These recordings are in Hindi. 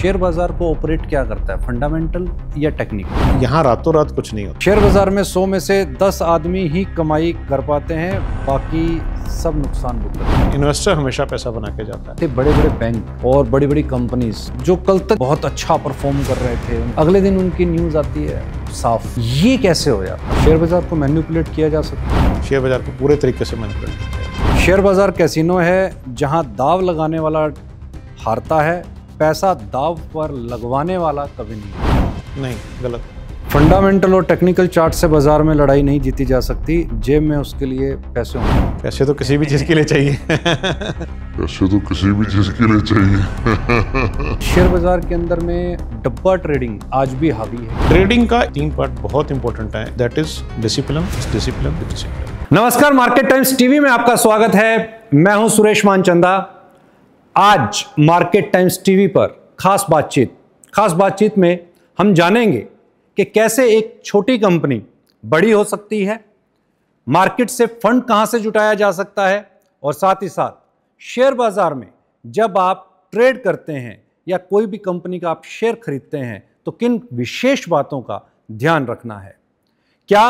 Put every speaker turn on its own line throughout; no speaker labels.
शेयर बाजार को ऑपरेट क्या करता है फंडामेंटल या टेक्निकल
यहाँ रातों रात कुछ नहीं होता शेयर बाजार
में सौ में से दस आदमी ही कमाई कर पाते हैं बाकी सब नुकसान भुगतते हैं इन्वेस्टर हमेशा पैसा बना के जाता है बड़े बड़े बैंक और बड़ी बड़ी कंपनीज जो कल तक बहुत अच्छा परफॉर्म कर रहे थे अगले दिन उनकी न्यूज आती है साफ ये कैसे हो जाता शेयर बाजार को मैन्यूपुलेट किया जा सकता है शेयर बाजार को पूरे तरीके से मैन्युपुलेट किया शेयर बाजार कैसीनो है जहाँ दाव लगाने वाला हारता है पैसा दाव पर लगवाने वाला कभी नहीं नहीं गलत फंडामेंटल और टेक्निकल चार्ट से बाजार में लड़ाई नहीं जीती जा सकती जेब में उसके लिए पैसे होंगे पैसे तो किसी भी चीज के लिए चाहिए पैसे
तो किसी भी चीज के लिए चाहिए
शेयर बाजार के अंदर में डब्बा ट्रेडिंग आज भी हावी है ट्रेडिंग का तीन पार्ट बहुत इंपॉर्टेंट है
दैट इज डिसिप्लिन डिसिप्लिन
नमस्कार मार्केट टाइम्स टीवी में आपका स्वागत है मैं हूं सुरेश मानचंदा आज मार्केट टाइम्स टीवी पर खास बातचीत खास बातचीत में हम जानेंगे कि कैसे एक छोटी कंपनी बड़ी हो सकती है मार्केट से फंड कहां से जुटाया जा सकता है और साथ ही साथ शेयर बाज़ार में जब आप ट्रेड करते हैं या कोई भी कंपनी का आप शेयर खरीदते हैं तो किन विशेष बातों का ध्यान रखना है क्या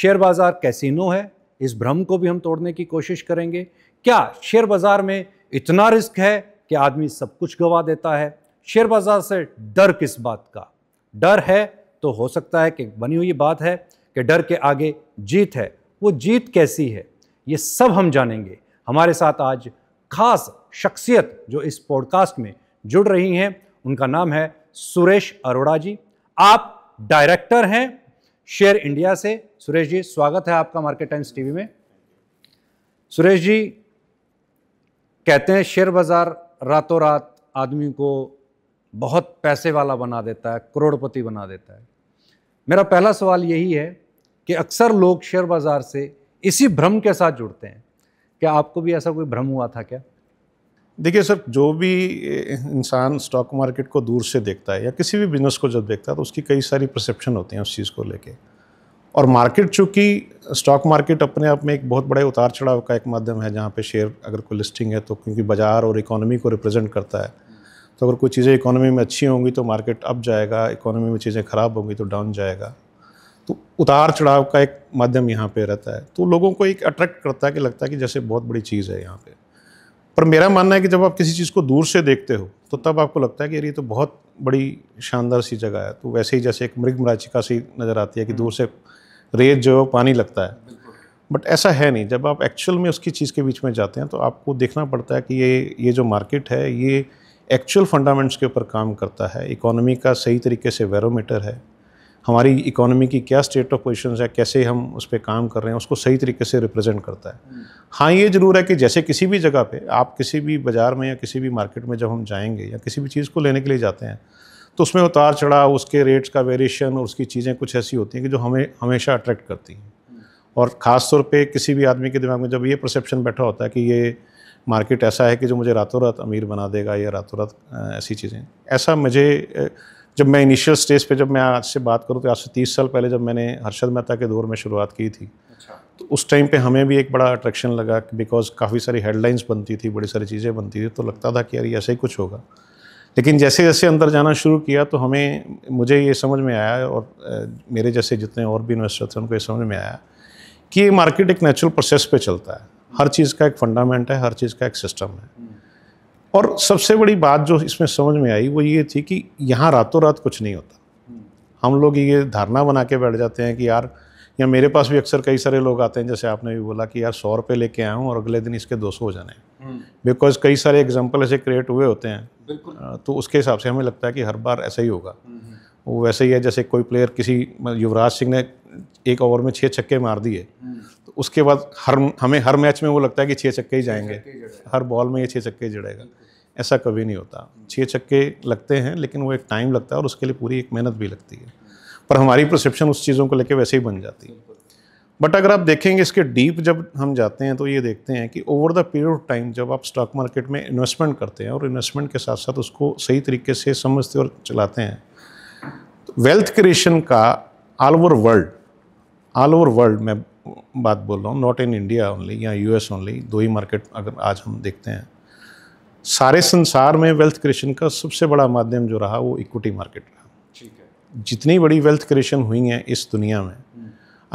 शेयर बाज़ार कैसीनो है इस भ्रम को भी हम तोड़ने की कोशिश करेंगे क्या शेयर बाज़ार में इतना रिस्क है कि आदमी सब कुछ गवा देता है शेयर बाज़ार से डर किस बात का डर है तो हो सकता है कि बनी हुई बात है कि डर के आगे जीत है वो जीत कैसी है ये सब हम जानेंगे हमारे साथ आज खास शख्सियत जो इस पॉडकास्ट में जुड़ रही हैं उनका नाम है सुरेश अरोड़ा जी आप डायरेक्टर हैं शेयर इंडिया से सुरेश जी स्वागत है आपका मार्केट टाइम्स टीवी में सुरेश जी कहते हैं शेयर बाज़ार रातों रात आदमी को बहुत पैसे वाला बना देता है करोड़पति बना देता है मेरा पहला सवाल यही है कि अक्सर लोग शेयर बाज़ार से इसी भ्रम के साथ जुड़ते हैं क्या आपको भी ऐसा कोई भ्रम हुआ था क्या देखिए सर जो भी इंसान स्टॉक मार्केट को
दूर से देखता है या किसी भी बिजनेस को जब देखता है तो उसकी कई सारी परसेप्शन होती हैं उस चीज़ को लेकर और मार्केट चूंकि स्टॉक मार्केट अपने आप में एक बहुत बड़े उतार चढ़ाव का एक माध्यम है जहाँ पे शेयर अगर कोई लिस्टिंग है तो क्योंकि बाज़ार और इकोनॉमी को रिप्रेजेंट करता है तो अगर कोई चीज़ें इकोनॉमी में अच्छी होंगी तो मार्केट अप जाएगा इकोनॉमी में चीज़ें ख़राब होंगी तो डाउन जाएगा तो उतार चढ़ाव का एक माध्यम यहाँ पे रहता है तो लोगों को एक अट्रैक्ट करता है कि लगता है कि जैसे बहुत बड़ी चीज़ है यहाँ पे पर मेरा मानना है कि जब आप किसी चीज़ को दूर से देखते हो तो तब आपको लगता है कि ये तो बहुत बड़ी शानदार सी जगह है तो वैसे ही जैसे एक मृग मराचिका सी नज़र आती है कि दूर से रेत जो है पानी लगता है बट ऐसा है नहीं जब आप एक्चुअल में उसकी चीज़ के बीच में जाते हैं तो आपको देखना पड़ता है कि ये ये जो मार्केट है ये एक्चुअल फंडामेंट्स के ऊपर काम करता है इकोनॉमी का सही तरीके से वेरोमीटर है हमारी इकोनॉमी की क्या स्टेट ऑफ पोजिशन है कैसे हम उस पर काम कर रहे हैं उसको सही तरीके से रिप्रेजेंट करता है हम्म। हाँ ये ज़रूर है कि जैसे किसी भी जगह पे आप किसी भी बाज़ार में या किसी भी मार्केट में जब हम जाएंगे या किसी भी चीज़ को लेने के लिए जाते हैं तो उसमें उतार चढ़ाव उसके रेट्स का वेरिएशन और उसकी चीज़ें कुछ ऐसी होती हैं कि जो हमें हमेशा अट्रैक्ट करती हैं और ख़ास तौर पे किसी भी आदमी के दिमाग में जब ये परसेप्शन बैठा होता है कि ये मार्केट ऐसा है कि जो मुझे रातों रात अमीर बना देगा या रातों रात ऐसी चीज़ें ऐसा मुझे जब मैं इनिशियल स्टेज पे जब मैं आज से बात करूँ तो आज से तीस साल पहले जब मैंने हर्षद मेहता के दौर में शुरुआत की थी अच्छा। तो उस टाइम पे हमें भी एक बड़ा अट्रैक्शन लगा बिकॉज काफ़ी सारी हेडलाइंस बनती थी बड़ी सारी चीज़ें बनती थी तो लगता था कि यार ऐसा ही कुछ होगा लेकिन जैसे जैसे अंदर जाना शुरू किया तो हमें मुझे ये समझ में आया और मेरे जैसे जितने और भी इन्वेस्टर थे उनको ये समझ में आया कि ये मार्केट एक नेचुरल प्रोसेस पे चलता है हर चीज़ का एक फंडामेंट है हर चीज़ का एक सिस्टम है और सबसे बड़ी बात जो इसमें समझ में आई वो ये थी कि यहाँ रातों रात कुछ नहीं होता हम लोग ये धारणा बना के बैठ जाते हैं कि यार या मेरे पास भी अक्सर कई सारे लोग आते हैं जैसे आपने भी बोला कि यार सौ रुपये लेके आया हूँ और अगले दिन इसके दो सौ हो जाने बिकॉज हम्म। कई सारे एग्जाम्पल ऐसे क्रिएट हुए होते हैं तो उसके हिसाब से हमें लगता है कि हर बार ऐसा ही होगा हम्म, हम्म। वो वैसे ही है जैसे कोई प्लेयर किसी युवराज सिंह ने एक ओवर में छः छक्के मार दिए तो उसके बाद हर हमें हर मैच में वो लगता है कि छः छक्के ही जाएंगे हर बॉल में ये छः छक्के ही जड़ेगा ऐसा कभी नहीं होता छः छक्के लगते हैं लेकिन वो एक टाइम लगता है और उसके लिए पूरी एक मेहनत भी लगती है पर हमारी परसेप्शन उस चीज़ों को लेके वैसे ही बन जाती है बट अगर आप देखेंगे इसके डीप जब हम जाते हैं तो ये देखते हैं कि over the period of time जब आप स्टॉक मार्केट में इन्वेस्टमेंट करते हैं और इन्वेस्टमेंट के साथ साथ उसको सही तरीके से समझते और चलाते हैं तो वेल्थ क्रिएशन का all over world all over world मैं बात बोल रहा हूँ नॉट इन इंडिया ओनली या यूएस ओनली दो ही मार्केट अगर आज हम देखते हैं सारे संसार में वेल्थ क्रिएशन का सबसे बड़ा माध्यम जो रहा वो इक्विटी मार्केट रहा ठीक है जितनी बड़ी वेल्थ क्रिएशन हुई हैं इस दुनिया में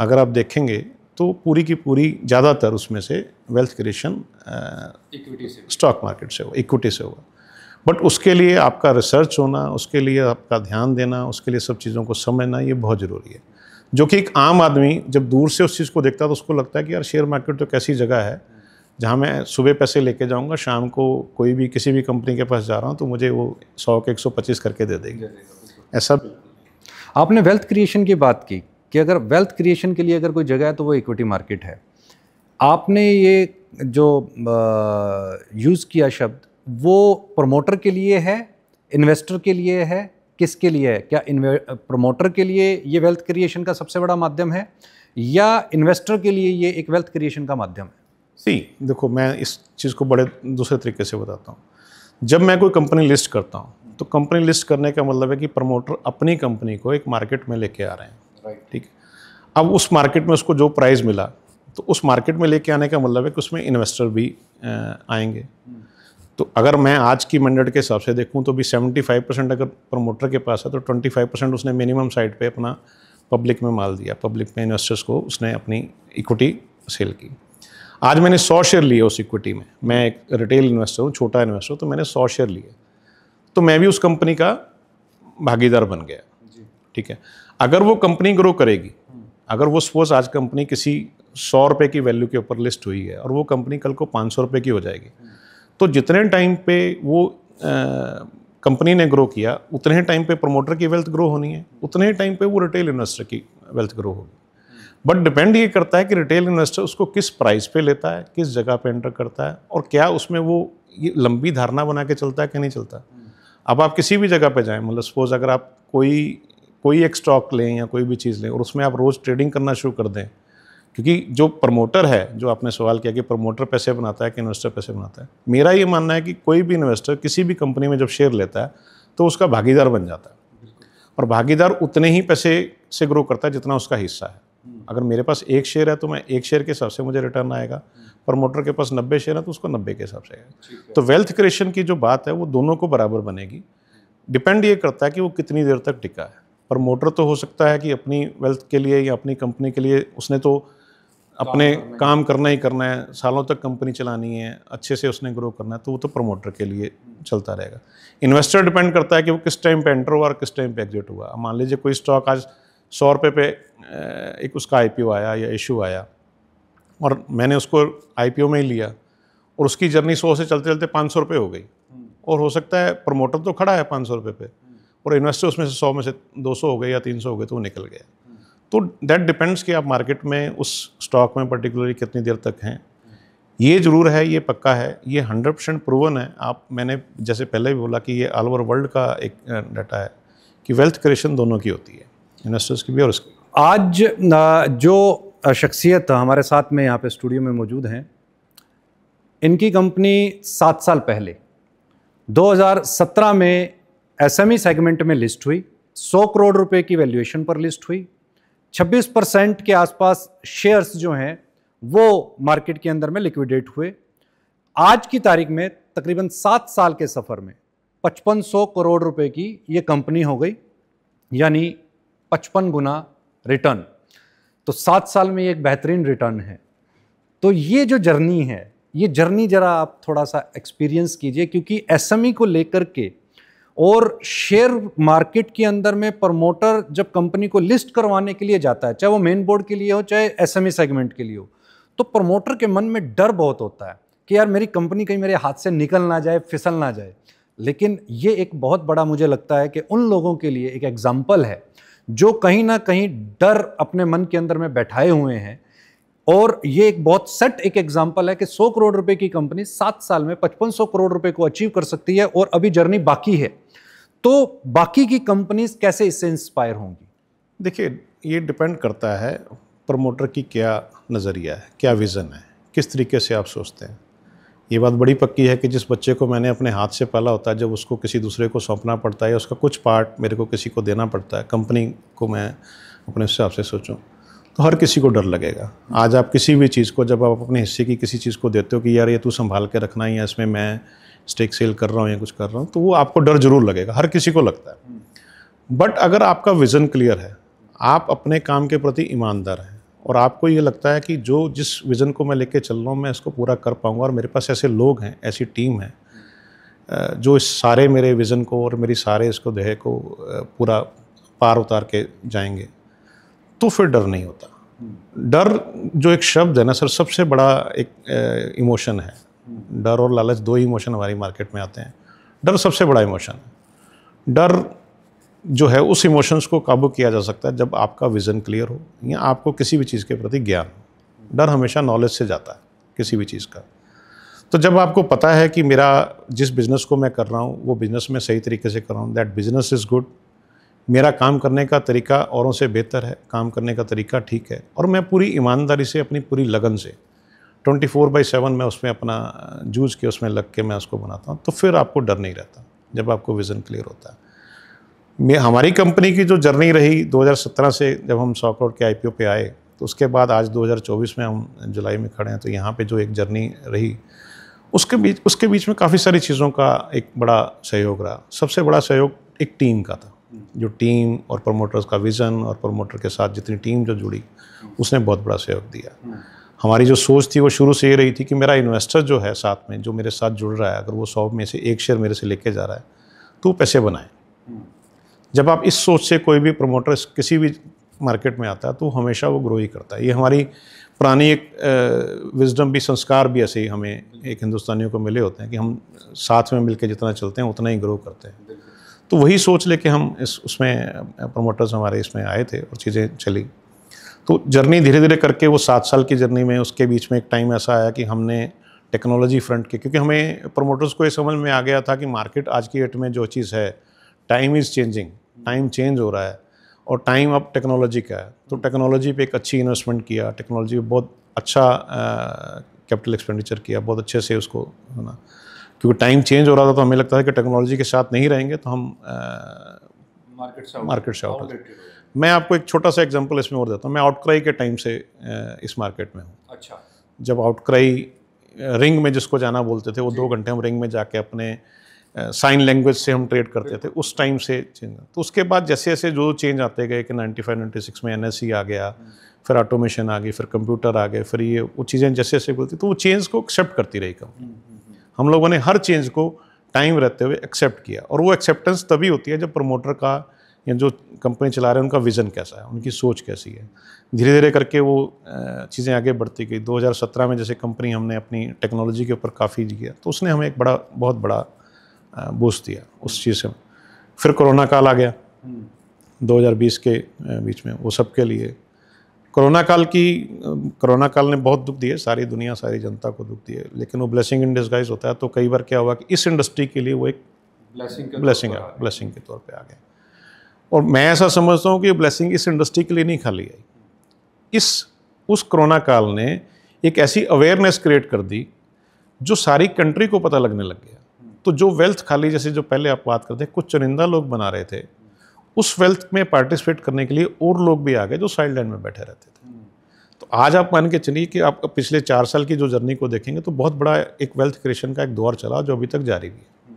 अगर आप देखेंगे तो पूरी की पूरी ज़्यादातर उसमें से वेल्थ क्रिएशन स्टॉक मार्केट से होगा इक्विटी से होगा बट उसके लिए आपका रिसर्च होना उसके लिए आपका ध्यान देना उसके लिए सब चीज़ों को समझना ये बहुत ज़रूरी है जो कि एक आम आदमी जब दूर से उस चीज़ को देखता है तो उसको लगता है कि यार शेयर मार्केट तो कैसी जगह है जहाँ मैं सुबह पैसे लेके जाऊँगा शाम को कोई भी किसी भी कंपनी के पास जा रहा हूँ तो मुझे वो सौ के एक सौ पच्चीस करके
दे देगी ऐसा आपने वेल्थ क्रिएशन की बात की कि अगर वेल्थ क्रिएशन के लिए अगर कोई जगह है तो वो इक्विटी मार्केट है आपने ये जो यूज़ किया शब्द वो प्रमोटर के लिए है इन्वेस्टर के लिए है किसके लिए है क्या प्रमोटर के लिए ये वेल्थ क्रिएशन का सबसे बड़ा माध्यम है या इन्वेस्टर के लिए ये एक वेल्थ क्रिएशन का माध्यम है सी देखो मैं इस
चीज़ को बड़े दूसरे तरीके से बताता हूँ जब मैं कोई कंपनी लिस्ट करता हूँ तो कंपनी लिस्ट करने का मतलब है कि प्रमोटर अपनी कंपनी को एक मार्केट में लेके आ रहे हैं ठीक अब उस मार्केट में उसको जो प्राइस मिला तो उस मार्केट में लेके आने का मतलब है कि उसमें इन्वेस्टर भी आएंगे हम्म। तो अगर मैं आज की मंडेट के हिसाब से देखूँ तो भी 75 परसेंट अगर प्रमोटर के पास है तो 25 परसेंट उसने मिनिमम साइड पे अपना पब्लिक में माल दिया पब्लिक में इन्वेस्टर्स को उसने अपनी इक्विटी सेल की आज मैंने सौ शेयर लिए उस इक्विटी में मैं एक रिटेल इन्वेस्टर हूँ छोटा इन्वेस्टर हूँ तो मैंने सौ शेयर लिए तो मैं भी उस कंपनी का भागीदार बन गया ठीक है अगर वो कंपनी ग्रो करेगी अगर वो सपोज आज कंपनी किसी सौ रुपये की वैल्यू के ऊपर लिस्ट हुई है और वो कंपनी कल को पाँच सौ रुपये की हो जाएगी तो जितने टाइम पे वो कंपनी ने ग्रो किया उतने टाइम पे प्रमोटर की वेल्थ ग्रो होनी है उतने टाइम पे वो रिटेल इन्वेस्टर की वेल्थ ग्रो होगी बट डिपेंड ये करता है कि रिटेल इन्वेस्टर उसको किस प्राइस पे लेता है किस जगह पे एंटर करता है और क्या उसमें वो ये लंबी धारणा बना के चलता है कि नहीं चलता अब आप किसी भी जगह पे जाएं मतलब सपोज अगर आप कोई कोई एक स्टॉक लें या कोई भी चीज़ लें और उसमें आप रोज़ ट्रेडिंग करना शुरू कर दें क्योंकि जो प्रमोटर है जो आपने सवाल किया कि प्रमोटर पैसे बनाता है कि इन्वेस्टर पैसे बनाता है मेरा ये मानना है कि कोई भी इन्वेस्टर किसी भी कंपनी में जब शेयर लेता है तो उसका भागीदार बन जाता है और भागीदार उतने ही पैसे से ग्रो करता है जितना उसका हिस्सा है हम्म। अगर मेरे पास एक शेयर है तो मैं एक शेयर के हिसाब से मुझे रिटर्न आएगा हम्म। प्रमोटर के पास नब्बे शेयर है तो उसको नब्बे के हिसाब से
आएगा तो वेल्थ
क्रिएशन की जो बात है वो दोनों को बराबर बनेगी डिपेंड ये करता है कि वो कितनी देर तक टिका है प्रमोटर तो हो सकता है कि अपनी वेल्थ के लिए या अपनी कंपनी के लिए उसने तो अपने काम, काम करना ही करना है सालों तक कंपनी चलानी है अच्छे से उसने ग्रो करना है तो वो तो प्रमोटर के लिए हम्म। चलता रहेगा इन्वेस्टर डिपेंड करता है कि वो किस टाइम पे एंटर हुआ और किस टाइम पे एग्जिट हुआ मान लीजिए कोई स्टॉक आज सौ रुपये पे एक उसका आई आया या इशू आया और मैंने उसको आई में ही लिया और उसकी जर्नी सौ से चलते चलते पाँच सौ रुपये हो गई हम्म। और हो सकता है प्रमोटर तो खड़ा है पाँच सौ रुपये पे हम्म। और इन्वेस्टर उसमें से सौ में से दो सौ हो गए या तीन सौ हो गए तो वो निकल गया हम्म। तो दैट डिपेंड्स कि आप मार्केट में उस स्टॉक में पर्टिकुलरली कितनी देर तक हैं ये जरूर है ये पक्का है ये हंड्रेड परसेंट प्रूवन है आप मैंने जैसे पहले भी बोला कि ये ऑल ओवर वर्ल्ड का एक डाटा
है कि वेल्थ क्रिएशन दोनों की होती है इन्वेस्टर्स की भी और उसकी आज जो शख्सियत हमारे साथ में यहाँ पे स्टूडियो में मौजूद हैं इनकी कंपनी सात साल पहले 2017 में एसएमई सेगमेंट e में लिस्ट हुई 100 करोड़ रुपए की वैल्यूएशन पर लिस्ट हुई 26 परसेंट के आसपास शेयर्स जो हैं वो मार्केट के अंदर में लिक्विडेट हुए आज की तारीख में तकरीबन सात साल के सफ़र में पचपन सौ करोड़ रुपए की ये कंपनी हो गई यानी पचपन गुना रिटर्न तो सात साल में ये एक बेहतरीन रिटर्न है तो ये जो जर्नी है ये जर्नी ज़रा आप थोड़ा सा एक्सपीरियंस कीजिए क्योंकि एस e को लेकर के और शेयर मार्केट के अंदर में प्रमोटर जब कंपनी को लिस्ट करवाने के लिए जाता है चाहे वो मेन बोर्ड के लिए हो चाहे एस सेगमेंट e के लिए हो तो प्रमोटर के मन में डर बहुत होता है कि यार मेरी कंपनी कहीं मेरे हाथ से निकल ना जाए फिसल ना जाए लेकिन ये एक बहुत बड़ा मुझे लगता है कि उन लोगों के लिए एक एग्जाम्पल है जो कहीं ना कहीं डर अपने मन के अंदर में बैठाए हुए हैं और ये एक बहुत सेट एक एग्जाम्पल है कि 100 करोड़ रुपए की कंपनी सात साल में 5500 करोड़ रुपए को अचीव कर सकती है और अभी जर्नी बाकी है तो बाकी की कंपनीज कैसे इससे इंस्पायर होंगी देखिए ये डिपेंड करता है
प्रमोटर की क्या नज़रिया है क्या विज़न है किस तरीके से आप सोचते हैं ये बात बड़ी पक्की है कि जिस बच्चे को मैंने अपने हाथ से पाला होता है जब उसको किसी दूसरे को सौंपना पड़ता है या उसका कुछ पार्ट मेरे को किसी को देना पड़ता है कंपनी को मैं अपने हिसाब से सोचूँ तो हर किसी को डर लगेगा आज आप किसी भी चीज़ को जब आप अपने हिस्से की किसी चीज़ को देते हो कि यार ये तू संभाल के रखना है या इसमें मैं स्टेक सेल कर रहा हूँ या कुछ कर रहा हूँ तो वो आपको डर जरूर लगेगा हर किसी को लगता है बट अगर आपका विज़न क्लियर है आप अपने काम के प्रति ईमानदार हैं और आपको ये लगता है कि जो जिस विज़न को मैं लेके चल रहा हूँ मैं इसको पूरा कर पाऊँगा और मेरे पास ऐसे लोग हैं ऐसी टीम है जो इस सारे मेरे विज़न को और मेरी सारे इसको देह को पूरा पार उतार के जाएंगे तो फिर डर नहीं होता डर जो एक शब्द है ना सर सबसे बड़ा एक इमोशन है डर और लालच दो ही इमोशन हमारी मार्केट में आते हैं डर सबसे बड़ा इमोशन है डर जो है उस इमोशंस को काबू किया जा सकता है जब आपका विज़न क्लियर हो या आपको किसी भी चीज़ के प्रति ज्ञान हो डर हमेशा नॉलेज से जाता है किसी भी चीज़ का तो जब आपको पता है कि मेरा जिस बिज़नेस को मैं कर रहा हूँ वो बिज़नेस मैं सही तरीके से कर रहा हूँ दैट बिज़नेस इज़ गुड मेरा काम करने का तरीका औरों से बेहतर है काम करने का तरीका ठीक है और मैं पूरी ईमानदारी से अपनी पूरी लगन से 24 फोर बाई सेवन मैं उसमें अपना जूझ के उसमें लग के मैं उसको बनाता हूँ तो फिर आपको डर नहीं रहता जब आपको विज़न क्लियर होता है हमारी कंपनी की जो जर्नी रही 2017 से जब हम सौ करोड़ के आई पे आए तो उसके बाद आज 2024 में हम जुलाई में खड़े हैं तो यहाँ पे जो एक जर्नी रही उसके बीच उसके बीच में काफ़ी सारी चीज़ों का एक बड़ा सहयोग रहा सबसे बड़ा सहयोग एक टीम का था जो टीम और प्रमोटर्स का विज़न और प्रमोटर के साथ जितनी टीम जो जुड़ी उसने बहुत बड़ा सहयोग दिया हमारी जो सोच थी वो शुरू से ये रही थी कि मेरा इन्वेस्टर जो है साथ में जो मेरे साथ जुड़ रहा है अगर वो सौ में से एक शेयर मेरे से लेके जा रहा है तो पैसे बनाए जब आप इस सोच से कोई भी प्रमोटर किसी भी मार्केट में आता है तो हमेशा वो ग्रो ही करता है ये हमारी पुरानी एक विजडम भी संस्कार भी ऐसे ही हमें एक हिंदुस्तानियों को मिले होते हैं कि हम साथ में मिलकर जितना चलते हैं उतना ही ग्रो करते हैं तो वही सोच लेके हम इस उसमें प्रमोटर्स हमारे इसमें आए थे और चीज़ें चली तो जर्नी धीरे धीरे करके वो सात साल की जर्नी में उसके बीच में एक टाइम ऐसा आया कि हमने टेक्नोलॉजी फ्रंट के क्योंकि हमें प्रमोटर्स को ये समझ में आ गया था कि मार्केट आज की डेट में जो चीज़ है time is changing time change हो रहा है और टाइम अब टेक्नोलॉजी का है तो टेक्नोलॉजी पे एक अच्छी इन्वेस्टमेंट किया टेक्नोलॉजी पे बहुत अच्छा कैपिटल एक्सपेंडिचर किया बहुत अच्छे से उसको है ना क्योंकि टाइम चेंज हो रहा था तो हमें लगता है कि टेक्नोलॉजी के साथ नहीं रहेंगे तो हम
मार्केट से मार्केट से आउट
मैं आपको एक छोटा सा एग्जाम्पल इसमें और देता हूँ मैं आउटक्राई के टाइम से इस मार्केट में हूँ अच्छा जब आउटक्राई रिंग में जिसको जाना बोलते थे वो दो घंटे हम रिंग में जाके अपने साइन लैंग्वेज से हम ट्रेड करते थे उस टाइम से चेंज तो उसके बाद जैसे जैसे जो चेंज आते गए कि नाइन्टी फाइव नाइन्टी सिक्स में एन एस सी आ गया हम्म। फिर ऑटोमेशन आ गई फिर कंप्यूटर आ गए फिर ये वो चीज़ें जैसे जैसे बोलती तो वो चेंज को एक्सेप्ट करती रही कम
हम्म, हम्म,
हम लोगों ने हर चेंज को टाइम रहते हुए एक्सेप्ट किया और वो एक्सेप्टेंस तभी होती है जब प्रमोटर का या जो कंपनी चला रहे हैं उनका विज़न कैसा है उनकी सोच कैसी है धीरे धीरे करके वो चीज़ें आगे बढ़ती गई 2017 में जैसे कंपनी हमने अपनी टेक्नोलॉजी के ऊपर काफ़ी किया तो उसने हमें एक बड़ा बहुत बड़ा बूस्ट दिया उस चीज़ से फिर कोरोना काल आ गया 2020 के बीच में वो सबके लिए कोरोना काल की कोरोना काल ने बहुत दुख दिए सारी दुनिया सारी जनता को दुख दिए लेकिन वो ब्लेसिंग इन डिस्गाइज होता है तो कई बार क्या हुआ कि इस इंडस्ट्री के लिए वो एक
ब्लेसिंग ब्लेसिंग है
ब्लेसिंग के तौर पे आ गया और मैं ऐसा समझता हूँ कि ब्लेसिंग इस इंडस्ट्री के लिए नहीं खाली आई इस उस कोरोना काल ने एक ऐसी अवेयरनेस क्रिएट कर दी जो सारी कंट्री को पता लगने लग गया तो जो वेल्थ खाली जैसे जो पहले आप बात करते कुछ चुनिंदा लोग बना रहे थे उस वेल्थ में पार्टिसिपेट करने के लिए और लोग भी आ गए जो साइड लाइन में बैठे रहते थे तो आज आप मान के चलिए कि आप पिछले चार साल की जो जर्नी को देखेंगे तो बहुत बड़ा एक वेल्थ क्रिएशन का एक दौर चला जो अभी तक जारी भी है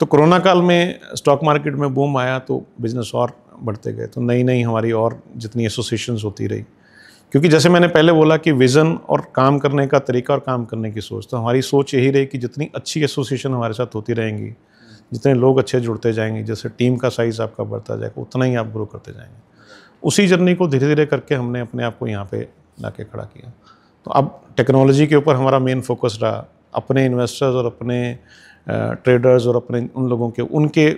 तो कोरोना काल में स्टॉक मार्केट में बूम आया तो बिजनेस और बढ़ते गए तो नई नई हमारी और जितनी एसोसिएशन होती रही क्योंकि जैसे मैंने पहले बोला कि विज़न और काम करने का तरीका और काम करने की सोच तो हमारी सोच यही रही कि जितनी अच्छी एसोसिएशन हमारे साथ होती रहेंगी जितने लोग अच्छे जुड़ते जाएंगे जैसे टीम का साइज़ आपका बढ़ता जाएगा उतना ही आप ग्रो करते जाएंगे उसी जर्नी को धीरे धीरे करके हमने अपने आप को यहाँ पे ला के खड़ा किया तो अब टेक्नोलॉजी के ऊपर हमारा मेन फोकस रहा अपने इन्वेस्टर्स और अपने ट्रेडर्स और अपने उन लोगों के उनके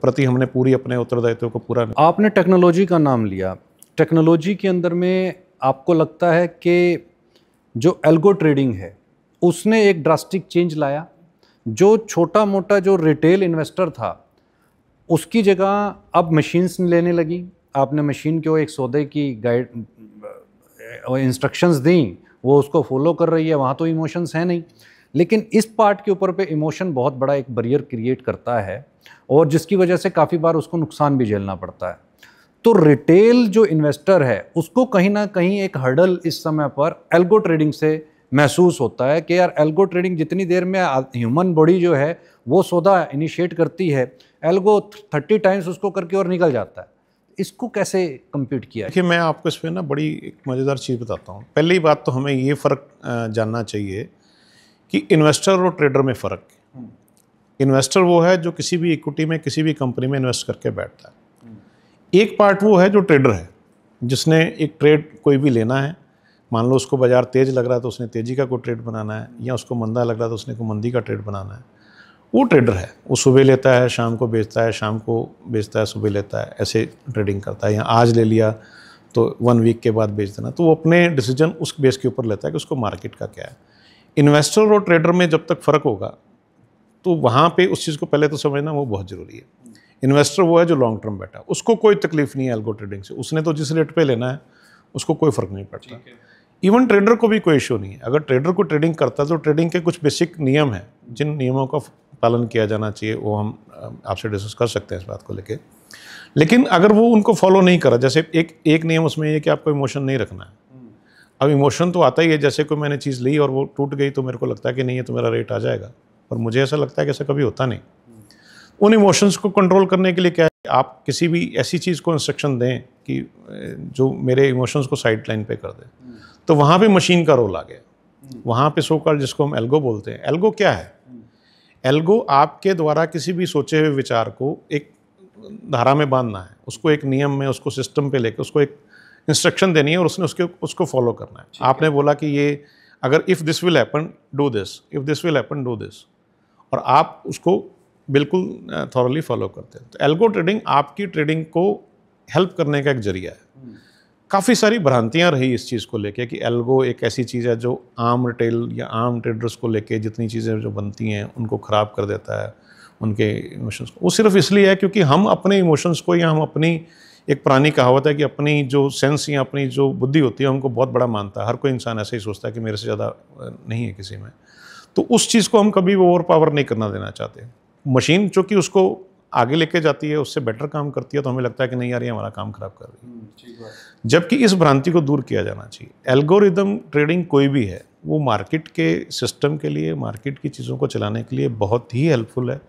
प्रति हमने पूरी
अपने उत्तरदायित्व को पूरा आपने टेक्नोलॉजी का नाम लिया टेक्नोलॉजी के अंदर में आपको लगता है कि जो एल्गो ट्रेडिंग है उसने एक ड्रास्टिक चेंज लाया जो छोटा मोटा जो रिटेल इन्वेस्टर था उसकी जगह अब मशीन्स लेने लगी आपने मशीन वो एक सौदे की गाइड इंस्ट्रक्शंस दी वो उसको फॉलो कर रही है वहाँ तो इमोशंस हैं नहीं लेकिन इस पार्ट के ऊपर पे इमोशन बहुत बड़ा एक बरियर क्रिएट करता है और जिसकी वजह से काफ़ी बार उसको नुकसान भी झेलना पड़ता है तो रिटेल जो इन्वेस्टर है उसको कहीं ना कहीं एक हर्डल इस समय पर एल्गो ट्रेडिंग से महसूस होता है कि यार एल्गो ट्रेडिंग जितनी देर में ह्यूमन बॉडी जो है वो सौदा इनिशिएट करती है एल्गो थर्टी टाइम्स उसको करके और निकल जाता है इसको कैसे कम्पीट किया देखिए मैं आपको इस पर ना बड़ी एक मज़ेदार
चीज़ बताता हूँ पहली बात तो हमें ये फ़र्क जानना चाहिए कि इन्वेस्टर और ट्रेडर में फ़र्क इन्वेस्टर हम्म। वो है जो किसी भी इक्विटी में किसी भी कंपनी में इन्वेस्ट करके बैठता है एक पार्ट वो है जो ट्रेडर है जिसने एक ट्रेड कोई भी लेना है मान लो उसको बाज़ार तेज़ लग रहा है तो उसने तेज़ी का कोई ट्रेड बनाना है या उसको मंदा लग रहा है तो उसने को मंदी का ट्रेड बनाना है वो ट्रेडर है वो सुबह लेता है शाम को बेचता है शाम को बेचता है सुबह लेता है ऐसे ट्रेडिंग करता है या आज ले लिया तो वन वीक के बाद बेच देना तो वो अपने डिसीजन उस बेस के ऊपर लेता है कि उसको मार्केट का क्या है इन्वेस्टर और ट्रेडर में जब तक फ़र्क होगा तो वहाँ पे उस चीज़ को पहले तो समझना वो बहुत ज़रूरी है इन्वेस्टर वो है जो लॉन्ग टर्म बैठा उसको कोई तकलीफ नहीं है एल्गो ट्रेडिंग से उसने तो जिस रेट पे लेना है उसको कोई फ़र्क नहीं पड़ता इवन ट्रेडर को भी कोई इशू नहीं है अगर ट्रेडर को ट्रेडिंग करता है तो ट्रेडिंग के कुछ बेसिक नियम हैं जिन नियमों का पालन किया जाना चाहिए वो हम आपसे डिस्कस कर सकते हैं इस बात को लेकर लेकिन अगर वो उनको फॉलो नहीं करा जैसे एक एक नियम उसमें ये कि आपको इमोशन नहीं रखना है हम्म। अब इमोशन तो आता ही है जैसे कोई मैंने चीज़ ली और वो टूट गई तो मेरे को लगता है कि नहीं ये तो मेरा रेट आ जाएगा और मुझे ऐसा लगता है कि ऐसा कभी होता नहीं उन इमोशंस को कंट्रोल करने के लिए क्या है आप किसी भी ऐसी चीज़ को इंस्ट्रक्शन दें कि जो मेरे इमोशंस को साइड लाइन पे कर दें हम्म। तो वहाँ पर मशीन का रोल आ गया हम्म। वहाँ पे सो कॉल जिसको हम एल्गो बोलते हैं एल्गो क्या है एल्गो हम्म। आपके द्वारा किसी भी सोचे हुए विचार को एक धारा में बांधना है उसको एक नियम में उसको सिस्टम पे लेके उसको एक इंस्ट्रक्शन देनी है और उसने उसके उसको फॉलो करना है आपने है। बोला कि ये अगर if this will happen do this if this will happen do this और आप उसको बिल्कुल थॉरली फॉलो करते हैं तो एल्गो ट्रेडिंग आपकी ट्रेडिंग को हेल्प करने का एक जरिया है हम्म। काफ़ी सारी भ्रांतियाँ रही इस चीज़ को लेके कि एल्गो एक ऐसी चीज़ है जो आम रिटेल या आम ट्रेडर्स को लेके जितनी चीज़ें जो बनती हैं उनको ख़राब कर देता है उनके इमोशंस को वो सिर्फ इसलिए है क्योंकि हम अपने इमोशंस को या हम अपनी एक पुरानी कहावत है कि अपनी जो सेंस या अपनी जो बुद्धि होती है उनको बहुत बड़ा मानता है हर कोई इंसान ऐसा ही सोचता है कि मेरे से ज़्यादा नहीं है किसी में तो उस चीज़ को हम कभी वो ओवर पावर नहीं करना देना चाहते मशीन चूँकि उसको आगे लेके जाती है उससे बेटर काम करती है तो हमें लगता है कि नहीं यार ये हमारा काम खराब कर रही है हम्म, जबकि इस भ्रांति को दूर किया जाना चाहिए एल्गोरिदम ट्रेडिंग कोई भी है वो मार्केट के सिस्टम के लिए मार्केट की चीज़ों को चलाने के लिए बहुत ही हेल्पफुल है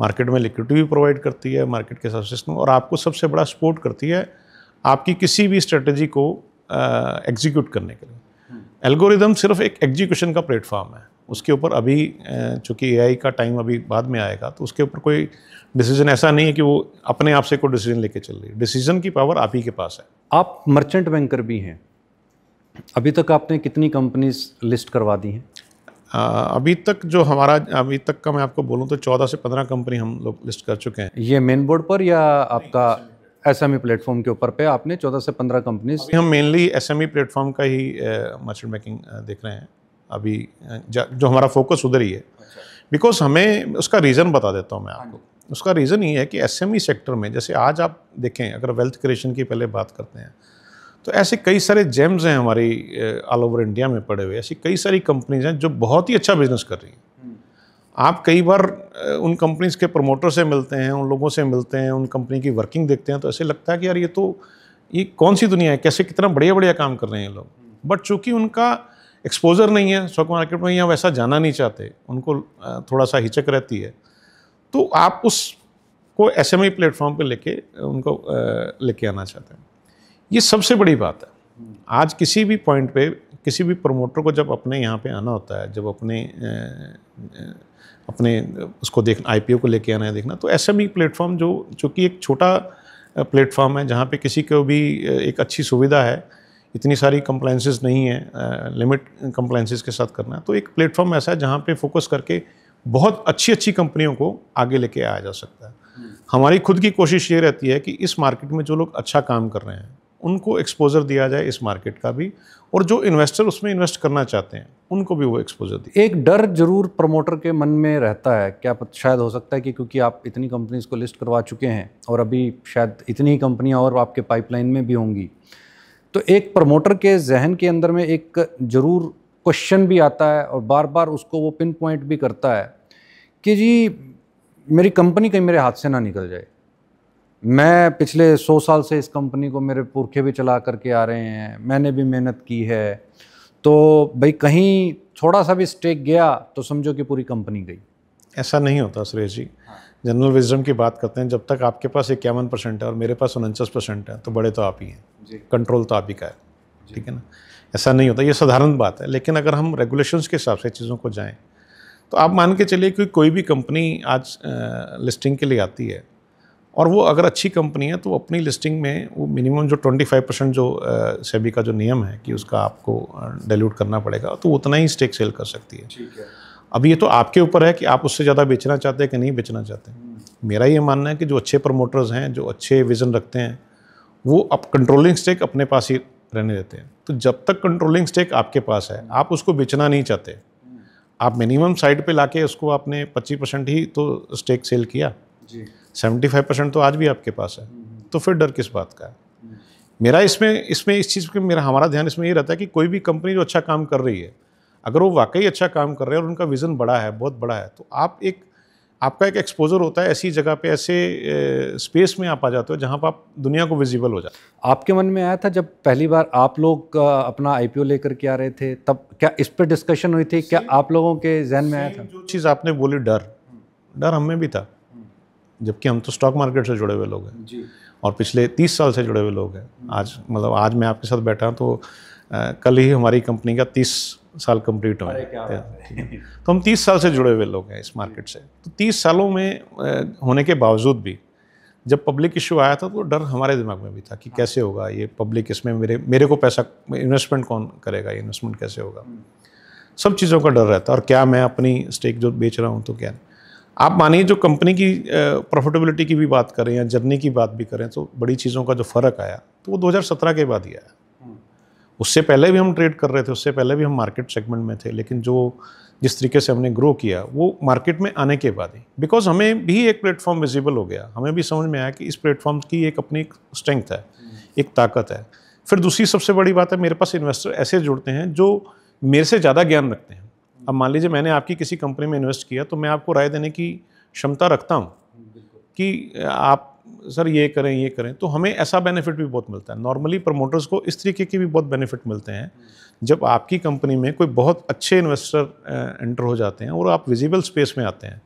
मार्केट में लिक्विडिटी भी प्रोवाइड करती है मार्केट के सब सिस्टम और आपको सबसे बड़ा सपोर्ट करती है आपकी किसी भी स्ट्रेटजी को एग्जीक्यूट करने के लिए एल्गोरिदम हम्म। सिर्फ एक एग्जीक्यूशन का प्लेटफॉर्म है उसके ऊपर अभी चूंकि एआई का टाइम अभी बाद में आएगा तो उसके ऊपर कोई डिसीजन ऐसा नहीं है कि वो अपने आप से कोई
डिसीजन लेके चल रही है डिसीजन की पावर आप ही के पास है आप मर्चेंट बैंकर भी हैं अभी तक आपने कितनी कंपनीज लिस्ट करवा दी हैं अभी तक जो हमारा
अभी तक का मैं आपको बोलूँ तो चौदह से पंद्रह कंपनी हम लोग लिस्ट कर चुके हैं ये मेन बोर्ड पर या आपका एस एम ई प्लेटफॉर्म के ऊपर पे आपने चौदह से पंद्रह कंपनीज हम mainly S M E platform का ही मर्चेंट बैंकिंग देख रहे हैं अभी जो हमारा फोकस उधर ही है बिकॉज अच्छा। हमें उसका रीज़न बता देता हूँ मैं हाँ आपको उसका रीज़न ये है कि एसएमई सेक्टर e में जैसे आज आप देखें अगर वेल्थ क्रिएशन की पहले बात करते हैं तो ऐसे कई सारे जेम्स हैं हमारी ऑल ओवर इंडिया में पड़े हुए ऐसी कई सारी कंपनीज हैं जो बहुत ही अच्छा बिजनेस कर रही हैं हम्म। आप कई बार उन कंपनीज के प्रमोटर से मिलते हैं उन लोगों से मिलते हैं उन कंपनी की वर्किंग देखते हैं तो ऐसे लगता है कि यार ये तो ये कौन सी दुनिया है कैसे कितना बढ़िया बढ़िया काम कर रहे हैं ये लोग बट हम्म। चूँकि उनका एक्सपोजर नहीं है स्टॉक मार्केट में या वैसा जाना नहीं चाहते उनको थोड़ा सा हिचक रहती है तो आप उस को एस एम आई प्लेटफॉर्म पर लेके उनको लेके आना चाहते हैं ये सबसे बड़ी बात है आज किसी भी पॉइंट पे किसी भी प्रमोटर को जब अपने यहाँ पे आना होता है जब अपने अपने उसको देखना आई को लेके आना है देखना तो एस एसएमई प्लेटफॉर्म जो चूँकि एक छोटा प्लेटफॉर्म है जहाँ पे किसी को भी एक अच्छी सुविधा है इतनी सारी कंप्लाइंसेस नहीं है लिमिट कम्पलाइंसिस के साथ करना तो एक प्लेटफॉर्म ऐसा है जहाँ पे फोकस करके बहुत अच्छी अच्छी कंपनियों को आगे लेके आया जा सकता है हम्म। हमारी खुद की कोशिश ये रहती है कि इस मार्केट में जो लोग अच्छा काम कर रहे हैं उनको एक्सपोजर दिया जाए इस मार्केट का भी
और जो इन्वेस्टर उसमें इन्वेस्ट करना चाहते हैं उनको भी वो एक्सपोजर दिए एक डर जरूर प्रमोटर के मन में रहता है क्या शायद हो सकता है कि क्योंकि आप इतनी कंपनीज को लिस्ट करवा चुके हैं और अभी शायद इतनी ही कंपनियाँ और आपके पाइपलाइन में भी होंगी तो एक प्रमोटर के जहन के अंदर में एक ज़रूर क्वेश्चन भी आता है और बार बार उसको वो पिन पॉइंट भी करता है कि जी मेरी कंपनी कहीं मेरे हाथ से ना निकल जाए मैं पिछले सौ साल से इस कंपनी को मेरे पुरखे भी चला करके आ रहे हैं मैंने भी मेहनत की है तो भाई कहीं थोड़ा सा भी स्टेक गया तो समझो कि पूरी कंपनी
गई ऐसा नहीं होता सुरेश जी हाँ। जनरल विजडम की बात करते हैं जब तक आपके पास इक्यावन परसेंट है और मेरे पास उनचास परसेंट है तो बड़े तो आप ही हैं कंट्रोल तो आप ही का है ठीक है ना ऐसा नहीं होता ये साधारण बात है लेकिन अगर हम रेगुलेशंस के हिसाब से चीज़ों को जाएँ तो आप मान के चलिए कि कोई भी कंपनी आज लिस्टिंग के लिए आती है और वो अगर अच्छी कंपनी है तो अपनी लिस्टिंग में वो मिनिमम जो 25 परसेंट जो सेबी का जो नियम है कि उसका आपको डिल्यूट करना पड़ेगा तो उतना ही स्टेक सेल कर सकती है ठीक है अब ये तो आपके ऊपर है कि आप उससे ज़्यादा बेचना चाहते हैं कि नहीं बेचना चाहते मेरा ये मानना है कि जो अच्छे प्रमोटर्स हैं जो अच्छे विज़न रखते हैं वो अब कंट्रोलिंग स्टेक अपने पास ही रहने देते हैं तो जब तक कंट्रोलिंग स्टेक आपके पास है आप उसको बेचना नहीं चाहते आप मिनिमम साइड पे लाके उसको आपने 25 परसेंट ही तो स्टेक सेल किया सेवेंटी फाइव परसेंट तो आज भी आपके पास है तो फिर डर किस बात का है मेरा इसमें इसमें इस चीज़ पे मेरा हमारा ध्यान इसमें ये रहता है कि कोई भी कंपनी जो अच्छा काम कर रही है अगर वो वाकई अच्छा काम कर रहे हैं और उनका विज़न बड़ा है बहुत बड़ा है तो आप एक आपका एक एक्सपोजर होता है ऐसी जगह पे ऐसे स्पेस में आप आ जाते
हो जहाँ पर आप दुनिया को विजिबल हो जाते हैं आपके मन में आया था जब पहली बार आप लोग अपना आई लेकर के आ रहे थे तब क्या इस पर डिस्कशन हुई थी क्या आप लोगों के जहन में आया था जो चीज़ आपने बोली डर डर हमें भी था जबकि हम तो स्टॉक मार्केट से जुड़े हुए लोग
हैं
और पिछले तीस साल से जुड़े हुए लोग हैं आज मतलब आज मैं आपके साथ बैठा तो आ, कल ही हमारी कंपनी का तीस साल कंप्लीट हो तो,
तो
हम तीस साल से जुड़े हुए लोग हैं इस मार्केट से तो तीस सालों में होने के बावजूद भी जब पब्लिक इशू आया था तो डर हमारे दिमाग में भी था कि हाँ। कैसे होगा ये पब्लिक इसमें मेरे मेरे को पैसा इन्वेस्टमेंट कौन करेगा इन्वेस्टमेंट कैसे होगा हम्म। सब चीज़ों का डर रहता है और क्या मैं अपनी स्टेक जो बेच रहा हूँ तो क्या आप मानिए जो कंपनी की प्रॉफिटेबिलिटी की भी बात करें या जर्नी की बात भी करें तो बड़ी चीज़ों का जो फ़र्क आया तो वो 2017 के बाद ही आया उससे पहले भी हम ट्रेड कर रहे थे उससे पहले भी हम मार्केट सेगमेंट में थे लेकिन जो जिस तरीके से हमने ग्रो किया वो मार्केट में आने के बाद ही बिकॉज हमें भी एक प्लेटफॉर्म विजिबल हो गया हमें भी समझ में आया कि इस प्लेटफॉर्म की एक अपनी स्ट्रेंथ है हम्म। एक ताकत है फिर दूसरी सबसे बड़ी बात है मेरे पास इन्वेस्टर ऐसे जुड़ते हैं जो मेरे से ज़्यादा ज्ञान रखते हैं अब मान लीजिए मैंने आपकी किसी कंपनी में इन्वेस्ट किया तो मैं आपको राय देने की क्षमता रखता हूँ कि आप सर ये करें ये करें तो हमें ऐसा बेनिफिट भी बहुत मिलता है नॉर्मली प्रमोटर्स को इस तरीके के भी बहुत बेनिफिट मिलते हैं जब आपकी कंपनी में कोई बहुत अच्छे इन्वेस्टर एंटर हो जाते हैं और आप विजिबल स्पेस में आते हैं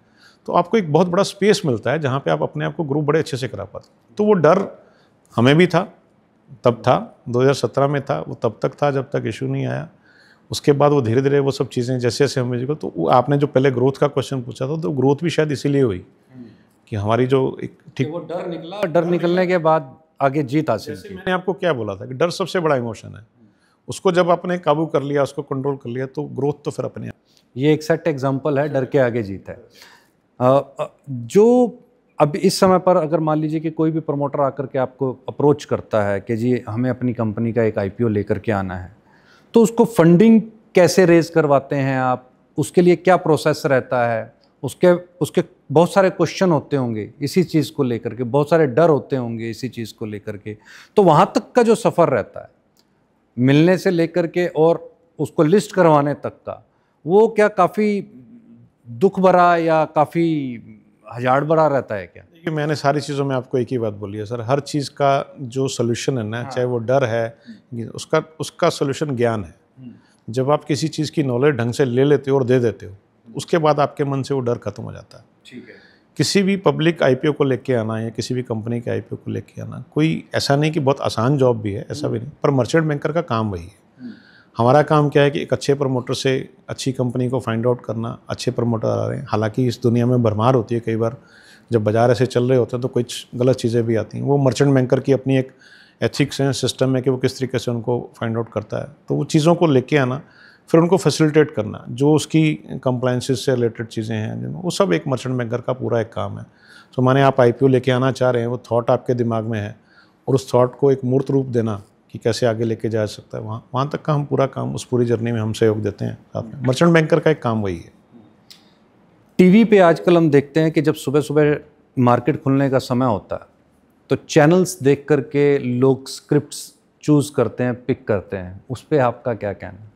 तो आपको एक बहुत बड़ा स्पेस मिलता है जहाँ पर आप अपने आप को ग्रुप बड़े अच्छे से करा पाते तो वो डर हमें भी था तब था 2017 में था वो तब तक था जब तक इशू नहीं आया उसके बाद वो धीरे धीरे वो सब चीज़ें जैसे जैसे हमें तो आपने जो पहले ग्रोथ का क्वेश्चन पूछा था तो ग्रोथ भी शायद इसीलिए हुई कि हमारी जो एक ठीक वो डर निकला हाँ, डर निकलने के बाद आगे जीत हासिल की मैंने आपको क्या बोला था कि डर सबसे बड़ा इमोशन है उसको जब
आपने काबू कर लिया उसको कंट्रोल कर लिया तो ग्रोथ तो फिर अपने ये एक सेट एग्जाम्पल है डर के आगे जीत है जो अब इस समय पर अगर मान लीजिए कि कोई भी प्रमोटर आकर के आपको अप्रोच करता है कि जी हमें अपनी कंपनी का एक आईपीओ लेकर के आना है तो उसको फंडिंग कैसे रेज करवाते हैं आप उसके लिए क्या प्रोसेस रहता है उसके उसके बहुत सारे क्वेश्चन होते होंगे इसी चीज़ को लेकर के बहुत सारे डर होते होंगे इसी चीज़ को लेकर के तो वहाँ तक का जो सफ़र रहता है मिलने से लेकर के और उसको लिस्ट करवाने तक का वो क्या काफ़ी दुख भरा या काफ़ी हजाड़ भरा रहता है क्या देखिए मैंने सारी चीज़ों में आपको एक ही बात बोली है सर
हर चीज़ का जो सोल्यूशन है ना हाँ। चाहे वो डर है उसका उसका सोल्यूशन ज्ञान है हम्म। जब आप किसी चीज़ की नॉलेज ढंग से ले लेते हो और दे देते हो उसके बाद आपके मन से वो डर खत्म हो जाता है ठीक है किसी भी पब्लिक आईपीओ को लेके आना या किसी भी कंपनी के आईपीओ को लेके आना कोई ऐसा नहीं कि बहुत आसान जॉब भी है ऐसा भी नहीं पर मर्चेंट बैंकर का काम वही है हम्म। हमारा काम क्या है कि एक अच्छे प्रमोटर से अच्छी कंपनी को फाइंड आउट करना अच्छे प्रमोटर आ रहे हैं हालांकि इस दुनिया में भरमार होती है कई बार जब बाजार ऐसे चल रहे होते हैं तो कुछ गलत चीज़ें भी आती हैं वो मर्चेंट बैंकर की अपनी एक एथिक्स हैं सिस्टम है कि वो किस तरीके से उनको फाइंड आउट करता है तो वो चीज़ों को लेके आना फिर उनको फैसिलिटेट करना जो उसकी कंप्लाइंसेस से रिलेटेड चीज़ें हैं वो सब एक मर्चेंट बैंकर का पूरा एक काम है तो माने आप आई लेके आना चाह रहे हैं वो थाट आपके दिमाग में है और उस थाट को एक मूर्त रूप देना कि कैसे आगे लेके जा सकता है वहाँ वहाँ तक का हम पूरा
काम उस पूरी जर्नी में हम सहयोग देते हैं साथ में मर्चेंट बैंकर का एक काम वही है टीवी पे आजकल हम देखते हैं कि जब सुबह सुबह मार्केट खुलने का समय होता है तो चैनल्स देख करके लोग स्क्रिप्ट चूज़ करते हैं पिक करते हैं उस पर आपका क्या कहना है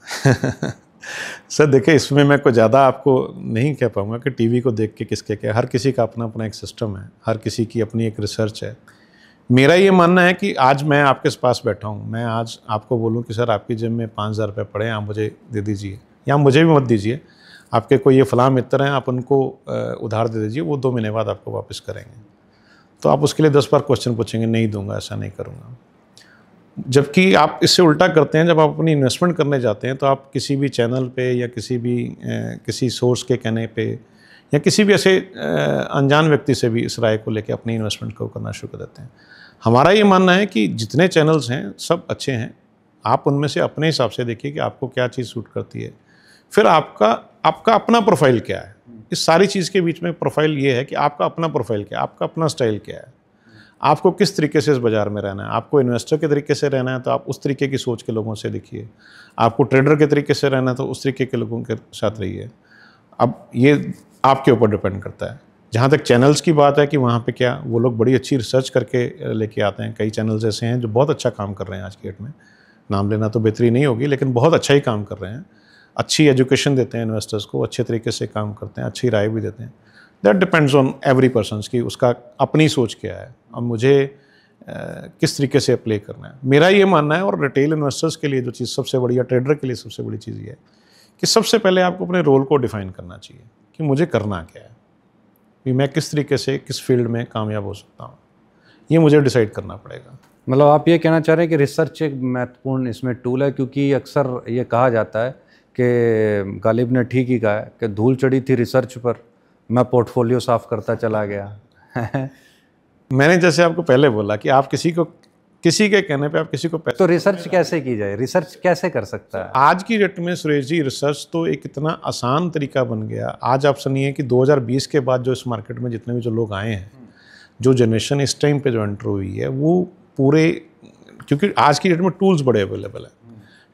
सर देखिए इसमें मैं कोई ज़्यादा आपको नहीं कह
पाऊँगा कि टीवी को देख के किसके क्या हर किसी का अपना अपना एक सिस्टम है हर किसी की अपनी एक रिसर्च है मेरा ये मानना है कि आज मैं आपके पास बैठा हूँ मैं आज आपको बोलूँ कि सर आपकी जेब में पाँच हज़ार रुपये पड़े आप मुझे दे दीजिए या मुझे भी मत दीजिए आपके कोई ये फलाम मित्र हैं आप उनको उधार दे दीजिए वो दो महीने बाद आपको वापस करेंगे तो आप उसके लिए दस बार क्वेश्चन पूछेंगे नहीं दूंगा ऐसा नहीं करूँगा जबकि आप इससे उल्टा करते हैं जब आप अपनी इन्वेस्टमेंट करने जाते हैं तो आप किसी भी चैनल पे या किसी भी किसी सोर्स के कहने पे या किसी भी ऐसे अनजान व्यक्ति से भी इस राय को लेकर अपनी इन्वेस्टमेंट को करना शुरू कर देते हैं हमारा ये मानना है कि जितने चैनल्स हैं सब अच्छे हैं आप उनमें से अपने हिसाब से देखिए कि आपको क्या चीज़ सूट करती है फिर आपका आपका अपना प्रोफाइल क्या है इस सारी चीज़ के बीच में प्रोफाइल ये है कि आपका अपना प्रोफाइल क्या है आपका अपना स्टाइल क्या है आपको किस तरीके से इस बाज़ार में रहना है आपको इन्वेस्टर के तरीके से रहना है तो आप उस तरीके की सोच के लोगों से दिखिए आपको ट्रेडर के तरीके से रहना है तो उस तरीके के लोगों के साथ रहिए अब ये आपके ऊपर डिपेंड करता है जहाँ तक चैनल्स की बात है कि वहाँ पे क्या वो लोग बड़ी अच्छी रिसर्च करके लेके आते हैं कई चैनल्स ऐसे हैं जो बहुत अच्छा काम कर रहे हैं आज के डेट में नाम लेना तो बेहतरी नहीं होगी लेकिन बहुत अच्छा ही काम कर रहे हैं अच्छी एजुकेशन देते हैं इन्वेस्टर्स को अच्छे तरीके से काम करते हैं अच्छी राय भी देते हैं that depends on every person की उसका अपनी सोच क्या है और मुझे किस तरीके से प्ले करना है मेरा ये मानना है और रिटेल इन्वेस्टर्स के लिए जो चीज़ सबसे बड़ी या ट्रेडर के लिए सबसे बड़ी चीज़ ये है कि सबसे पहले आपको अपने रोल को डिफाइन करना चाहिए कि मुझे करना क्या है कि मैं किस तरीके से किस फील्ड में कामयाब हो सकता हूँ
ये मुझे डिसाइड करना पड़ेगा मतलब आप ये कहना चाह रहे हैं कि रिसर्च एक महत्वपूर्ण इसमें टूल है क्योंकि अक्सर ये कहा जाता है कि गालिब ने ठीक ही कहा है कि धूल चढ़ी थी रिसर्च पर मैं पोर्टफोलियो साफ करता चला गया मैंने जैसे आपको पहले बोला कि आप किसी को किसी के कहने पे आप किसी को तो रिसर्च कैसे की जाए रिसर्च कैसे
कर सकता है आज की डेट में सुरेश जी रिसर्च तो एक इतना आसान तरीका बन गया आज आप सुनिए कि 2020 के बाद जो इस मार्केट में जितने भी जो लोग आए हैं जो जनरेशन इस टाइम पे जो एंटर हुई है वो पूरे क्योंकि आज की डेट में टूल्स बड़े अवेलेबल हैं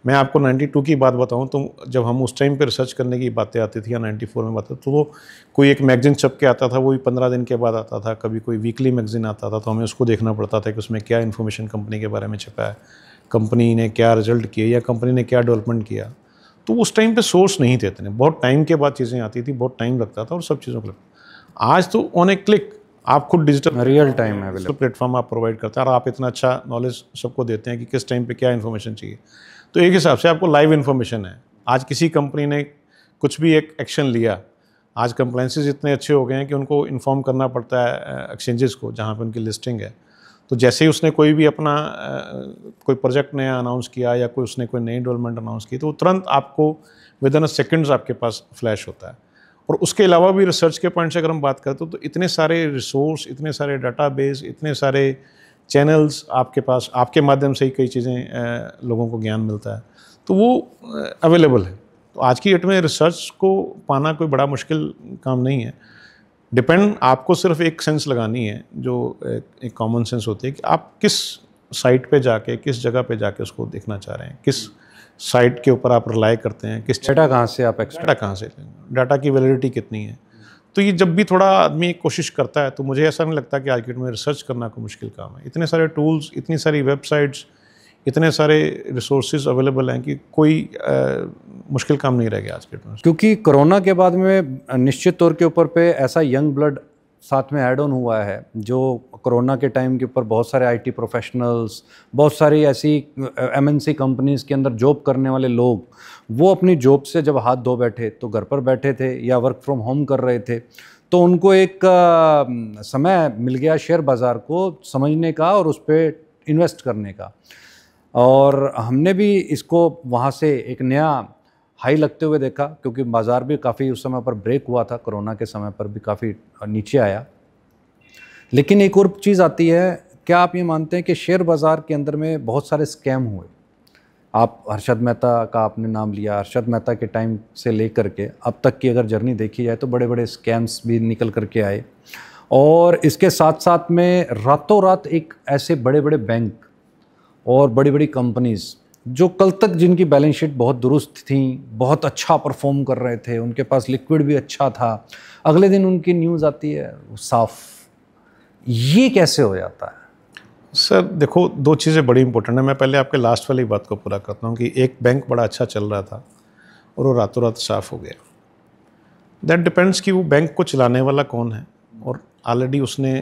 मैं आपको 92 की बात बताऊं तो जब हम उस टाइम पे रिसर्च करने की बातें आती थी या 94 में बातें तो, वो कोई एक मैगजीन छप के आता था वो भी पंद्रह दिन के बाद आता था कभी कोई वीकली मैगजीन आता था तो हमें उसको देखना पड़ता था कि उसमें क्या इन्फॉर्मेशन कंपनी के बारे में छपा है कंपनी ने क्या रिजल्ट किए या कंपनी ने क्या डेवलपमेंट किया तो उस टाइम पे सोर्स नहीं थे इतने बहुत टाइम के बाद चीज़ें आती थी बहुत टाइम लगता था और सब चीज़ों को लगता आज तो ऑन ए क्लिक आप खुद डिजिटल रियल टाइम है प्लेटफॉर्म आप प्रोवाइड करते हैं और आप इतना अच्छा नॉलेज सबको देते हैं कि किस टाइम पे क्या इन्फॉर्मेशन चाहिए तो एक हिसाब से आपको लाइव इन्फॉर्मेशन है आज किसी कंपनी ने कुछ भी एक एक्शन लिया आज कंप्लेंसेज इतने अच्छे हो गए हैं कि उनको इन्फॉर्म करना पड़ता है एक्सचेंजेस को जहाँ पर उनकी लिस्टिंग है तो जैसे ही उसने कोई भी अपना कोई प्रोजेक्ट नया अनाउंस किया या कोई उसने कोई नई डेवलपमेंट अनाउंस की तो तुरंत आपको विद इन अ सेकेंड्स आपके पास फ्लैश होता है और उसके अलावा भी रिसर्च के पॉइंट से अगर हम बात करते हो तो इतने सारे रिसोर्स इतने सारे डाटा बेस इतने सारे चैनल्स आपके पास आपके माध्यम से ही कई चीज़ें लोगों को ज्ञान मिलता है तो वो अवेलेबल है तो आज की डेट में रिसर्च को पाना कोई बड़ा मुश्किल काम नहीं है डिपेंड आपको सिर्फ एक सेंस लगानी है जो एक कॉमन सेंस होती है कि आप किस साइट पे जाके किस जगह पे जाके उसको देखना चाह रहे हैं किस साइट के ऊपर आप रिलाई करते हैं किस डाटा कहाँ से आप एक्स्ट्रा डाटा कहाँ से लेंगे डाटा की वैलिडिटी कितनी है तो ये जब भी थोड़ा आदमी कोशिश करता है तो मुझे ऐसा नहीं लगता कि आज के डेट में रिसर्च करना कोई मुश्किल काम है इतने सारे टूल्स इतनी सारी वेबसाइट्स इतने सारे रिसोर्स अवेलेबल हैं कि
कोई आ, मुश्किल काम नहीं रह गया आज के डेट में क्योंकि कोरोना के बाद में निश्चित तौर के ऊपर पे ऐसा यंग ब्लड साथ में ऐड ऑन हुआ है जो कोरोना के टाइम के ऊपर बहुत सारे आईटी प्रोफेशनल्स बहुत सारी ऐसी एमएनसी कंपनीज के अंदर जॉब करने वाले लोग वो अपनी जॉब से जब हाथ धो बैठे तो घर पर बैठे थे या वर्क फ्रॉम होम कर रहे थे तो उनको एक आ, समय मिल गया शेयर बाज़ार को समझने का और उस पर इन्वेस्ट करने का और हमने भी इसको वहाँ से एक नया हाई लगते हुए देखा क्योंकि बाज़ार भी काफ़ी उस समय पर ब्रेक हुआ था कोरोना के समय पर भी काफ़ी नीचे आया लेकिन एक और चीज़ आती है क्या आप ये मानते हैं कि शेयर बाज़ार के अंदर में बहुत सारे स्कैम हुए आप हर्षद मेहता का आपने नाम लिया हर्षद मेहता के टाइम से ले करके अब तक की अगर जर्नी देखी जाए तो बड़े बड़े स्कैम्स भी निकल करके आए और इसके साथ साथ में रातों रात एक ऐसे बड़े बड़े बैंक और बड़ी बड़ी कंपनीज़ जो कल तक जिनकी बैलेंस शीट बहुत दुरुस्त थी बहुत अच्छा परफॉर्म कर रहे थे उनके पास लिक्विड भी अच्छा था अगले दिन उनकी न्यूज़ आती है साफ ये कैसे हो जाता है
सर देखो दो चीज़ें बड़ी इंपॉर्टेंट है मैं पहले आपके लास्ट वाली बात को पूरा करता हूँ कि एक बैंक बड़ा अच्छा चल रहा था और वो रातों रात साफ हो गया दैट डिपेंड्स कि वो बैंक को चलाने वाला कौन है और ऑलरेडी उसने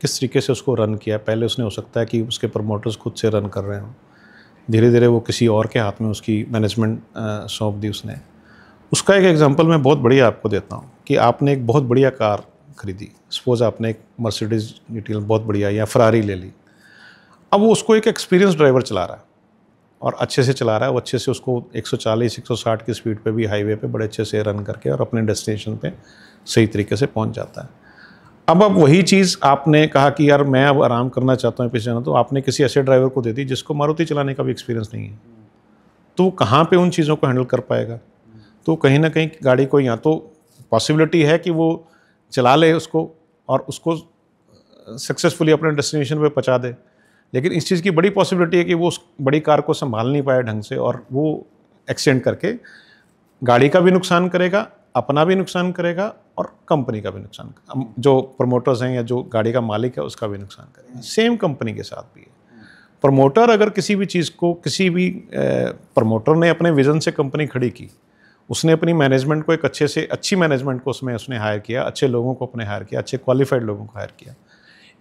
किस तरीके से उसको रन किया पहले उसने हो सकता है कि उसके प्रमोटर्स खुद से रन कर रहे हों धीरे धीरे वो किसी और के हाथ में उसकी मैनेजमेंट सौंप दी उसने उसका एक एग्जांपल मैं बहुत बढ़िया आपको देता हूँ कि आपने एक बहुत बढ़िया कार खरीदी सपोज़ आपने एक मर्सिडीज डिटेल बहुत बढ़िया या फरारी ले ली अब वो उसको एक एक्सपीरियंस ड्राइवर चला रहा है और अच्छे से चला रहा है वो अच्छे से उसको 140 160 की स्पीड पे भी हाईवे पे बड़े अच्छे से रन करके और अपने डेस्टिनेशन पे सही तरीके से पहुंच जाता है अब अब वही चीज़ आपने कहा कि यार मैं अब आराम करना चाहता हूँ पीछे जाना तो आपने किसी ऐसे ड्राइवर को दे दी जिसको मारुति चलाने का भी एक्सपीरियंस नहीं है तो वो कहाँ पे उन चीज़ों को हैंडल कर पाएगा तो कहीं ना कहीं गाड़ी को या तो पॉसिबिलिटी है कि वो चला ले उसको और उसको सक्सेसफुली अपने डेस्टिनेशन पे पहुँचा दे लेकिन इस चीज़ की बड़ी पॉसिबिलिटी है कि वो उस बड़ी कार को संभाल नहीं पाए ढंग से और वो एक्सीडेंट करके गाड़ी का भी नुकसान करेगा अपना भी नुकसान करेगा और कंपनी का भी नुकसान करें जो प्रमोटर्स हैं या जो गाड़ी का मालिक है उसका भी नुकसान करें सेम कंपनी के साथ भी है प्रमोटर अगर किसी भी चीज़ को किसी भी प्रमोटर ने अपने विज़न से कंपनी खड़ी की उसने अपनी मैनेजमेंट को एक अच्छे से अच्छी मैनेजमेंट को उसमें उसने हायर किया अच्छे लोगों को अपने हायर किया अच्छे क्वालिफाइड लोगों को हायर किया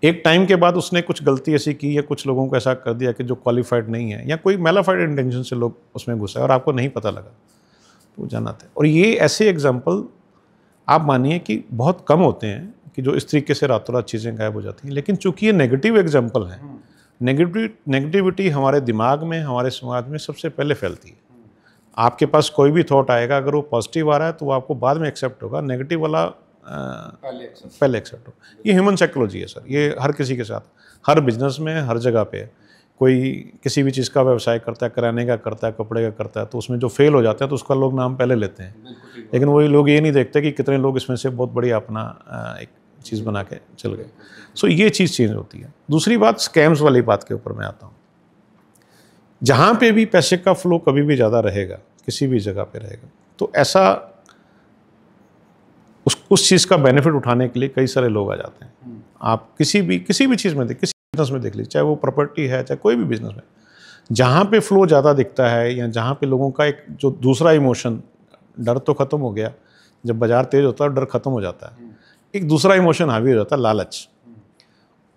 एक टाइम के बाद उसने कुछ गलती ऐसी की या कुछ लोगों को ऐसा कर दिया कि जो क्वालिफाइड नहीं है या कोई मेलाफाइड इंटेंशन से लोग उसमें घुसा और आपको नहीं पता लगा तो जाना था और ये ऐसे एग्जाम्पल आप मानिए कि बहुत कम होते हैं कि जो इस तरीके से रातों रात चीज़ें गायब हो जाती हैं लेकिन चूंकि ये नेगेटिव एग्जाम्पल हैं नेगेटिव नेगेटिविटी हमारे दिमाग में हमारे समाज में सबसे पहले फैलती है आपके पास कोई भी थॉट आएगा अगर वो पॉजिटिव आ रहा है तो वो आपको बाद में एक्सेप्ट होगा नेगेटिव वाला आ, पहले एक्सेप्ट होगा ये ह्यूमन साइकोलॉजी है सर ये हर किसी के साथ हर बिजनेस में हर जगह पे है कोई किसी भी चीज़ का व्यवसाय करता है कराने का करता है कपड़े का करता है तो उसमें जो फेल हो जाते हैं तो उसका लोग नाम पहले लेते हैं लेकिन वही लोग ये नहीं देखते कि कितने लोग इसमें से बहुत बड़ी अपना एक चीज़ बना के चल गए सो ये चीज़ चेंज होती है दूसरी बात स्कैम्स वाली बात के ऊपर मैं आता हूँ जहाँ पे भी पैसे का फ्लो कभी भी ज़्यादा रहेगा किसी भी जगह पे रहेगा तो ऐसा उस उस चीज़ का बेनिफिट उठाने के लिए कई सारे लोग आ जाते हैं हम्म। आप किसी भी किसी भी चीज़ में देख किसी बिजनेस में देख लीजिए चाहे वो प्रॉपर्टी है चाहे कोई भी बिजनेस में जहाँ पे फ्लो ज़्यादा दिखता है या जहाँ पे लोगों का एक जो दूसरा इमोशन डर तो ख़त्म हो गया जब बाज़ार तेज़ होता है डर ख़त्म हो जाता है एक दूसरा इमोशन हावी हो जाता है लालच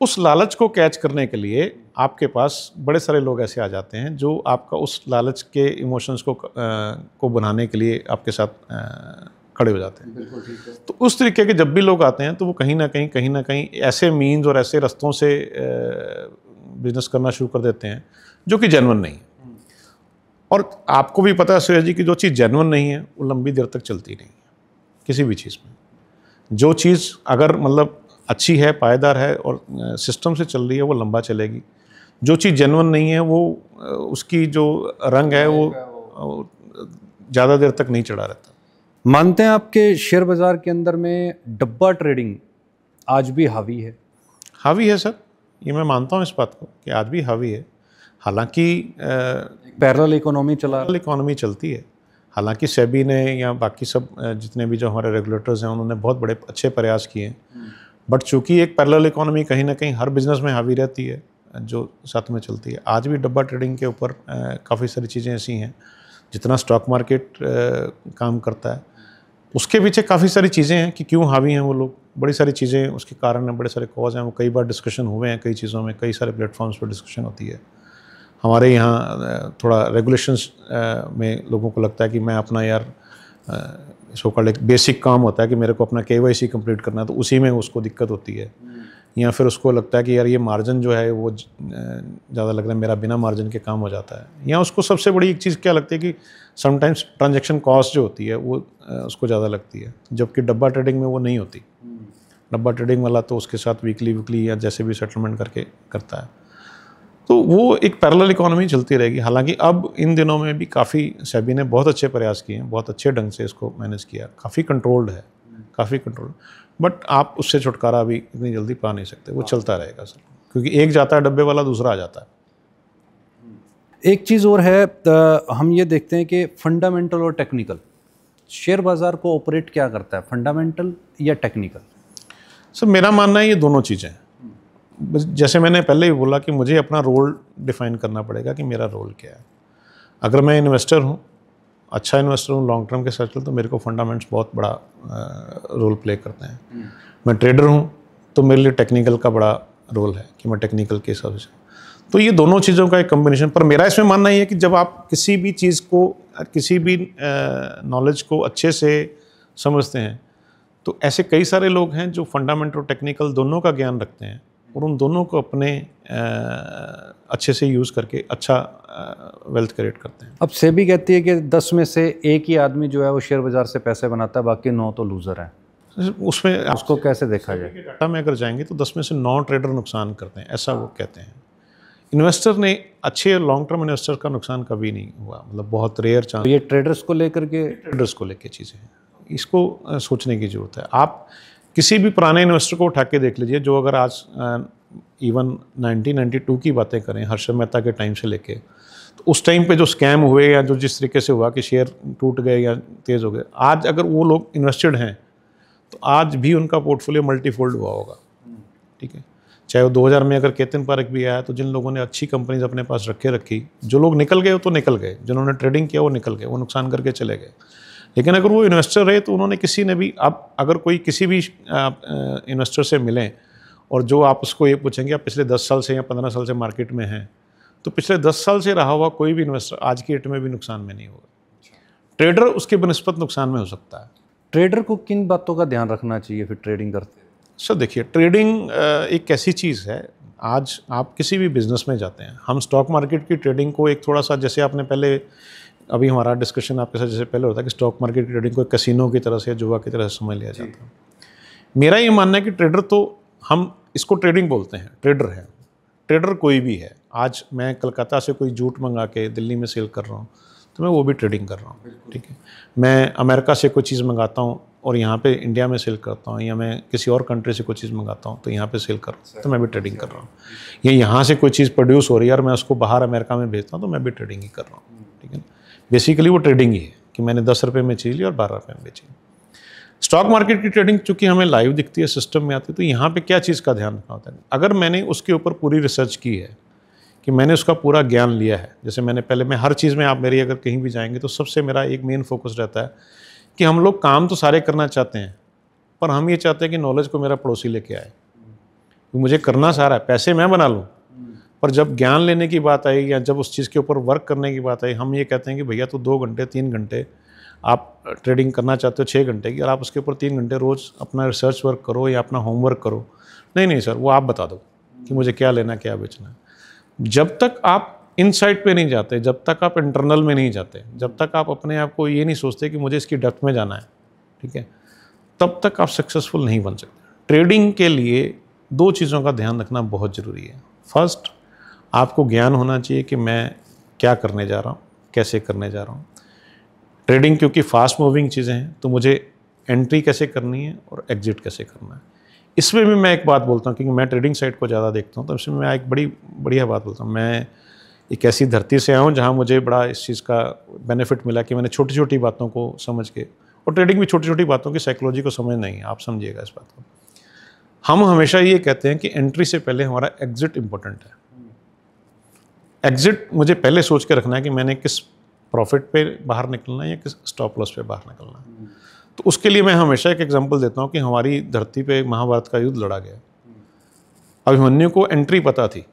उस लालच को कैच करने के लिए आपके पास बड़े सारे लोग ऐसे आ जाते हैं जो आपका उस लालच के इमोशंस को आ, को बनाने के लिए आपके साथ आ, खड़े हो जाते हैं तो उस तरीके के जब भी लोग आते हैं तो वो कहीं ना कहीं कहीं ना कहीं ऐसे मीन्स और ऐसे रस्तों से बिजनेस करना शुरू कर देते हैं जो कि जेनवन नहीं है हम्म। और आपको भी पता है सुरेश जी की जो चीज़ जेनवन नहीं है वो लंबी देर तक चलती नहीं है किसी भी चीज़ में जो चीज़ अगर मतलब अच्छी है पायदार है और सिस्टम से चल रही है वो लंबा चलेगी जो चीज़ जेनवन नहीं है वो उसकी जो रंग है वो
ज़्यादा देर तक नहीं चढ़ा रहता मानते हैं आपके शेयर बाज़ार के अंदर में डब्बा ट्रेडिंग आज भी हावी है हावी है सर ये मैं मानता हूँ
इस बात को कि आज भी हावी है हालांकि पैरल इकोनॉमी चला पैरल इकोनॉमी चलती है हालांकि सेबी ने या बाकी सब जितने भी जो हमारे रेगुलेटर्स हैं उन्होंने बहुत बड़े अच्छे प्रयास किए हैं हम्म। बट चूंकि एक पैरल इकोनॉमी कहीं ना कहीं हर बिजनेस में हावी रहती है जो साथ में चलती है आज भी डब्बा ट्रेडिंग के ऊपर काफ़ी सारी चीज़ें ऐसी हैं जितना स्टॉक मार्केट काम करता है उसके पीछे काफ़ी सारी चीज़ें हैं कि क्यों हावी हैं वो लोग बड़ी सारी चीज़ें उसके कारण हैं बड़े सारे कॉज हैं वो कई बार डिस्कशन हुए हैं कई चीज़ों में कई सारे प्लेटफॉर्म्स पर डिस्कशन होती है हमारे यहाँ थोड़ा रेगुलेशन में लोगों को लगता है कि मैं अपना यार इसको कॉल्ड एक बेसिक काम होता है कि मेरे को अपना के वाई सी कम्प्लीट करना है तो उसी में उसको दिक्कत होती है या फिर उसको लगता है कि यार ये मार्जिन जो है वो ज़्यादा लग रहा है मेरा बिना मार्जिन के काम हो जाता है या उसको सबसे बड़ी एक चीज़ क्या लगती है कि समटाइम्स ट्रांजेक्शन कॉस्ट जो होती है वो उसको ज़्यादा लगती है जबकि डब्बा ट्रेडिंग में वो नहीं होती हम्म। डब्बा ट्रेडिंग वाला तो उसके साथ वीकली वीकली या जैसे भी सेटलमेंट करके करता है तो वो एक पैरल इकोनॉमी चलती रहेगी हालांकि अब इन दिनों में भी काफ़ी सेबी ने बहुत अच्छे प्रयास किए हैं बहुत अच्छे ढंग से इसको मैनेज किया काफ़ी कंट्रोल्ड है काफ़ी कंट्रोल बट आप उससे छुटकारा अभी इतनी जल्दी पा नहीं सकते वो हाँ। चलता रहेगा सर क्योंकि एक जाता है
डब्बे वाला दूसरा आ जाता है एक चीज़ और है हम ये देखते हैं कि फंडामेंटल और टेक्निकल शेयर बाज़ार को ऑपरेट क्या करता है फंडामेंटल या टेक्निकल सर मेरा मानना है ये दोनों चीज़ें हैं जैसे मैंने पहले ही
बोला कि मुझे अपना रोल डिफाइन करना पड़ेगा कि मेरा रोल क्या है अगर मैं इन्वेस्टर हूँ अच्छा इन्वेस्टर हूँ लॉन्ग टर्म के सर्कल तो मेरे को फंडामेंट्स बहुत बड़ा रोल प्ले करते हैं हम्म। मैं ट्रेडर हूँ तो मेरे लिए टेक्निकल का बड़ा रोल है कि मैं टेक्निकल के हिसाब से तो ये दोनों चीज़ों का एक कम्बिनेशन पर मेरा इसमें मानना ही है कि जब आप किसी भी चीज़ को किसी भी नॉलेज को अच्छे से समझते हैं तो ऐसे कई सारे लोग हैं जो फंडामेंटल और टेक्निकल दोनों का ज्ञान रखते हैं और उन दोनों को अपने
अच्छे से यूज़ करके अच्छा वेल्थ क्रिएट करते हैं अब सेबी कहती है कि दस में से एक ही आदमी जो है वो शेयर बाज़ार से पैसे बनाता है बाकी नौ तो लूज़र हैं उसमें उसको कैसे देखा जाए डाटा में अगर जाएंगे तो
दस में से नौ ट्रेडर नुकसान करते हैं ऐसा वो कहते हैं इन्वेस्टर ने अच्छे लॉन्ग टर्म इन्वेस्टर का नुकसान कभी नहीं हुआ मतलब बहुत रेयर चांस ये ट्रेडर्स को लेकर के ट्रेडर्स को लेकर चीज़ें हैं इसको सोचने की ज़रूरत है आप किसी भी पुराने इन्वेस्टर को उठा के देख लीजिए जो अगर आज इवन 1992 की बातें करें हर्षद मेहता के टाइम से लेके तो उस टाइम पे जो स्कैम हुए या जो जिस तरीके से हुआ कि शेयर टूट गए या तेज़ हो गए आज अगर वो लोग इन्वेस्टेड हैं तो आज भी उनका पोर्टफोलियो मल्टीफोल्ड हुआ होगा ठीक है चाहे वो 2000 में अगर केतन पार्क भी आया तो जिन लोगों ने अच्छी कंपनीज अपने पास रखे रखी जो लोग निकल गए तो निकल गए जिन्होंने ट्रेडिंग किया वो निकल गए वो नुकसान करके चले गए लेकिन अगर वो इन्वेस्टर रहे तो उन्होंने किसी ने भी आप अगर कोई किसी भी इन्वेस्टर से मिलें और जो आप उसको ये पूछेंगे आप पिछले दस साल से या पंद्रह साल से मार्केट में हैं तो पिछले दस साल से रहा हुआ कोई भी इन्वेस्टर आज की डेट में भी नुकसान में नहीं होगा ट्रेडर उसके बनस्पत नुकसान में हो सकता है ट्रेडर को किन बातों का ध्यान रखना चाहिए फिर ट्रेडिंग करते सर देखिए ट्रेडिंग एक ऐसी चीज़ है आज आप किसी भी बिज़नेस में जाते हैं हम स्टॉक मार्केट की ट्रेडिंग को एक थोड़ा सा जैसे आपने पहले अभी हमारा डिस्कशन आपके साथ जैसे पहले होता है कि स्टॉक मार्केट की ट्रेडिंग को कसिनो की तरह से जुआ की तरह से समझ लिया जाता है मेरा ये मानना है कि ट्रेडर तो हम इसको ट्रेडिंग बोलते हैं ट्रेडर है ट्रेडर कोई भी है आज मैं कलकत्ता से कोई जूट मंगा के दिल्ली में सेल कर रहा हूँ तो मैं वो भी ट्रेडिंग कर रहा हूँ ठीक है मैं अमेरिका से कोई चीज़ मंगाता हूँ और यहाँ पे इंडिया में सेल करता हूँ या मैं किसी और कंट्री से कोई चीज़ मंगाता हूँ तो यहाँ पे सेल कर रहा हूँ तो मैं भी ट्रेडिंग कर रहा हूँ या यहाँ से कोई चीज़ प्रोड्यूस हो रही है और मैं उसको बाहर अमेरिका में भेजता हूँ तो मैं भी ट्रेडिंग ही कर रहा हूँ ठीक है बेसिकली वो ट्रेडिंग ही है कि मैंने दस रुपये में चीज ली और बारह रुपये में बेची स्टॉक मार्केट की ट्रेडिंग चूंकि हमें लाइव दिखती है सिस्टम में आती है तो यहाँ पे क्या चीज़ का ध्यान रखना होता है अगर मैंने उसके ऊपर पूरी रिसर्च की है कि मैंने उसका पूरा ज्ञान लिया है जैसे मैंने पहले मैं हर चीज़ में आप मेरी अगर कहीं भी जाएंगे तो सबसे मेरा एक मेन फोकस रहता है कि हम लोग काम तो सारे करना चाहते हैं पर हम ये चाहते हैं कि नॉलेज को मेरा पड़ोसी लेके आए तो मुझे करना सारा है पैसे मैं बना लूँ पर जब ज्ञान लेने की बात आई या जब उस चीज़ के ऊपर वर्क करने की बात आई हम ये कहते हैं कि भैया तो दो घंटे तीन घंटे आप ट्रेडिंग करना चाहते हो छः घंटे की और आप उसके ऊपर तीन घंटे रोज़ अपना रिसर्च वर्क करो या अपना होमवर्क करो नहीं नहीं सर वो आप बता दो कि मुझे क्या लेना क्या बेचना है जब तक आप साइड पर नहीं जाते जब तक आप इंटरनल में नहीं जाते जब तक आप अपने आप को ये नहीं सोचते कि मुझे इसकी डेप्थ में जाना है ठीक है तब तक आप सक्सेसफुल नहीं बन सकते ट्रेडिंग के लिए दो चीज़ों का ध्यान रखना बहुत ज़रूरी है फर्स्ट आपको ज्ञान होना चाहिए कि मैं क्या करने जा रहा हूँ कैसे करने जा रहा हूँ ट्रेडिंग क्योंकि फास्ट मूविंग चीज़ें हैं तो मुझे एंट्री कैसे करनी है और एग्जिट कैसे करना है इसमें भी मैं एक बात बोलता हूँ क्योंकि मैं ट्रेडिंग साइड को ज़्यादा देखता हूँ तो इसमें मैं एक बड़ी बढ़िया बात बोलता हूँ मैं एक ऐसी धरती से आया हूँ जहाँ मुझे बड़ा इस चीज़ का बेनिफिट मिला कि मैंने छोटी छोटी बातों को समझ के और ट्रेडिंग भी छोटी छोटी बातों की साइकोलॉजी को समझ नहीं आप समझिएगा इस बात को हम हमेशा ये कहते हैं कि एंट्री से पहले हमारा एग्जिट इम्पोर्टेंट है एग्जिट मुझे पहले सोच के रखना है कि मैंने किस प्रॉफिट पे बाहर निकलना है या किस स्टॉप लॉस पे बाहर निकलना है तो उसके लिए मैं हमेशा एक एग्जांपल देता हूँ कि हमारी धरती पे महाभारत का युद्ध लड़ा गया अभिमन्यु को एंट्री पता थी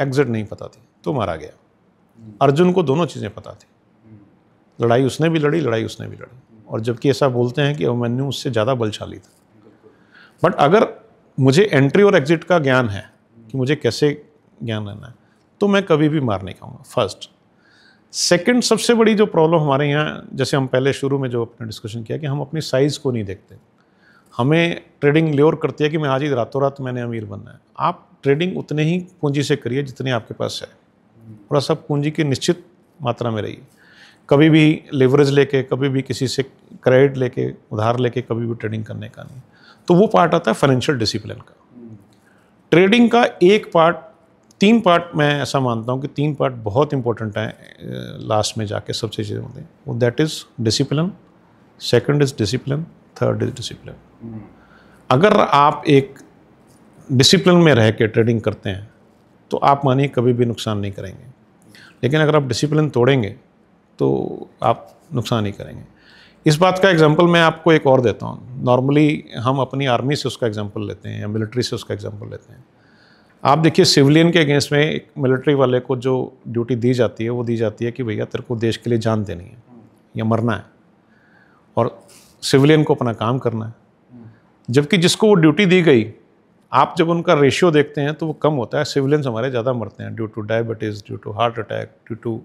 एग्जिट नहीं पता थी तो मारा गया अर्जुन को दोनों चीज़ें पता थी लड़ाई उसने भी लड़ी लड़ाई उसने भी लड़ी और जबकि ऐसा बोलते हैं कि अभिमन्यु उससे ज़्यादा बलशाली था बट अगर मुझे एंट्री और एग्जिट का ज्ञान है कि मुझे कैसे ज्ञान रहना है तो मैं कभी भी मार नहीं खाऊंगा फर्स्ट सेकंड सबसे बड़ी जो प्रॉब्लम हमारे यहाँ जैसे हम पहले शुरू में जो अपने डिस्कशन किया कि हम अपनी साइज़ को नहीं देखते हमें ट्रेडिंग ल्योर करती है कि मैं आज ही रातों रात मैंने अमीर बनना है आप ट्रेडिंग उतने ही पूंजी से करिए जितने आपके पास है थोड़ा सा पूंजी की निश्चित मात्रा में रहिए कभी भी लेवरेज लेके कभी भी किसी से क्रेडिट लेके उधार लेके कभी भी ट्रेडिंग करने का नहीं तो वो पार्ट आता है फाइनेंशियल डिसिप्लिन का ट्रेडिंग का एक पार्ट तीन पार्ट मैं ऐसा मानता हूँ कि तीन पार्ट बहुत इंपॉर्टेंट हैं लास्ट में जाके सबसे चीज़ें होते हैं वो that is discipline second is discipline third is discipline अगर आप एक डिसिप्लिन में रह के ट्रेडिंग करते हैं तो आप मानिए कभी भी नुकसान नहीं करेंगे लेकिन अगर आप डिसिप्लिन तोड़ेंगे तो आप नुकसान ही करेंगे इस बात का एग्जांपल मैं आपको एक और देता हूँ नॉर्मली हम अपनी आर्मी से उसका एग्जांपल लेते हैं या मिलिट्री से उसका एग्जांपल लेते हैं आप देखिए सिविलियन के अगेंस्ट में एक मिलिट्री वाले को जो ड्यूटी दी जाती है वो दी जाती है कि भैया तेरे को देश के लिए जान देनी है या मरना है और सिविलियन को अपना काम करना है जबकि जिसको वो ड्यूटी दी गई आप जब उनका रेशियो देखते हैं तो वो कम होता है सिविलियंस हमारे ज़्यादा मरते हैं due to diabetes due to heart attack due to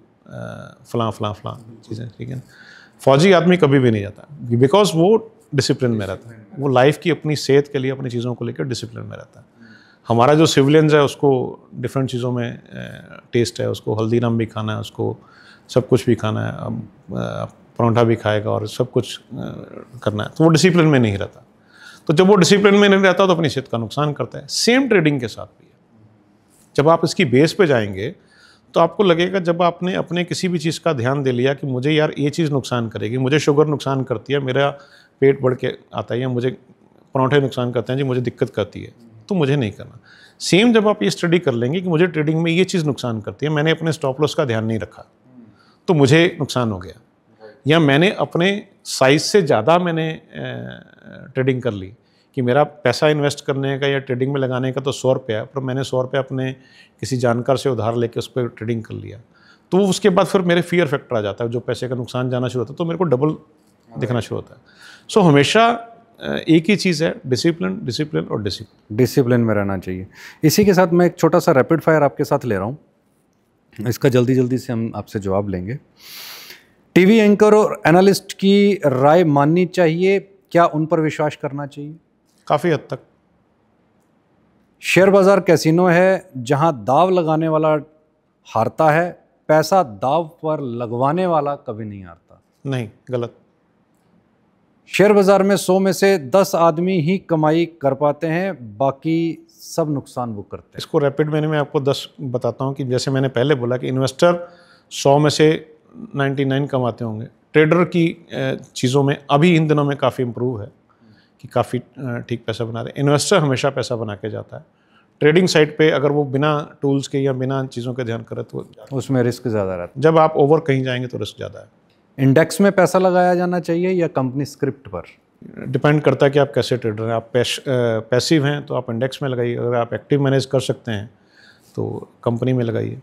फलां फलां फलां चीज़ें ठीक है फौजी आदमी कभी भी नहीं जाता बिकॉज वो डिसिप्लिन में रहता है वो लाइफ की अपनी सेहत के लिए अपनी चीज़ों को लेकर डिसिप्लिन में रहता है हमारा जो सिविलियंस है उसको डिफरेंट चीज़ों में टेस्ट है उसको हल्दीराम भी खाना है उसको सब कुछ भी खाना है परौंठा भी खाएगा और सब कुछ करना है तो वो डिसिप्लिन में नहीं रहता तो जब वो डिसिप्लिन में नहीं रहता तो अपनी सेहत का नुकसान करता है सेम ट्रेडिंग के साथ भी है जब आप इसकी बेस पे जाएंगे तो आपको लगेगा जब आपने अपने किसी भी चीज़ का ध्यान दे लिया कि मुझे यार ये चीज़ नुकसान करेगी मुझे शुगर नुकसान करती है मेरा पेट बढ़ के आता है या मुझे परौंठे नुकसान करते हैं जी मुझे दिक्कत करती है तो मुझे नहीं करना सेम जब आप ये स्टडी कर लेंगे कि मुझे ट्रेडिंग में ये चीज़ नुकसान करती है मैंने अपने स्टॉप लॉस का ध्यान नहीं रखा तो मुझे नुकसान हो गया या मैंने अपने साइज से ज़्यादा मैंने ट्रेडिंग कर ली कि मेरा पैसा इन्वेस्ट करने का या ट्रेडिंग में लगाने का तो सौ रुपया पर मैंने सौ रुपया अपने किसी जानकार से उधार लेके उस पर ट्रेडिंग कर लिया तो उसके बाद फिर मेरे फियर फैक्टर आ जाता है जो पैसे का नुकसान जाना शुरू होता है तो मेरे को डबल दिखना शुरू होता है सो हमेशा एक ही चीज़ है
डिसिप्लिन डिसिप्लिन और डिसिप्लिन डिसिप्लिन में रहना चाहिए इसी के साथ मैं एक छोटा सा रैपिड फायर आपके साथ ले रहा हूँ इसका जल्दी जल्दी से हम आपसे जवाब लेंगे टीवी एंकर और एनालिस्ट की राय माननी चाहिए क्या उन पर विश्वास करना चाहिए काफ़ी हद तक शेयर बाज़ार कैसीनो है जहाँ दाव लगाने वाला हारता है पैसा दाव पर लगवाने वाला कभी नहीं हारता नहीं गलत शेयर बाज़ार में सौ में से दस आदमी ही कमाई कर पाते हैं बाकी सब नुकसान वो करते हैं इसको रैपिड मैंने मैं आपको दस
बताता हूँ कि जैसे मैंने पहले बोला कि इन्वेस्टर सौ में से नाइन्टी नाइन कमाते होंगे ट्रेडर की चीज़ों में अभी इन दिनों में काफ़ी इम्प्रूव है कि काफ़ी ठीक पैसा बना रहे इन्वेस्टर हमेशा पैसा बना के जाता है ट्रेडिंग साइट पे अगर वो बिना टूल्स के या बिना चीज़ों के ध्यान करे तो उसमें रिस्क ज़्यादा रहता है जब आप ओवर कहीं जाएंगे तो रिस्क ज़्यादा है इंडेक्स में पैसा लगाया जाना चाहिए या कंपनी स्क्रिप्ट पर डिपेंड करता है कि आप कैसे ट्रेडर हैं आप पैश, पैसिव हैं तो आप इंडेक्स में लगाइए अगर आप एक्टिव मैनेज कर सकते हैं तो
कंपनी में लगाइए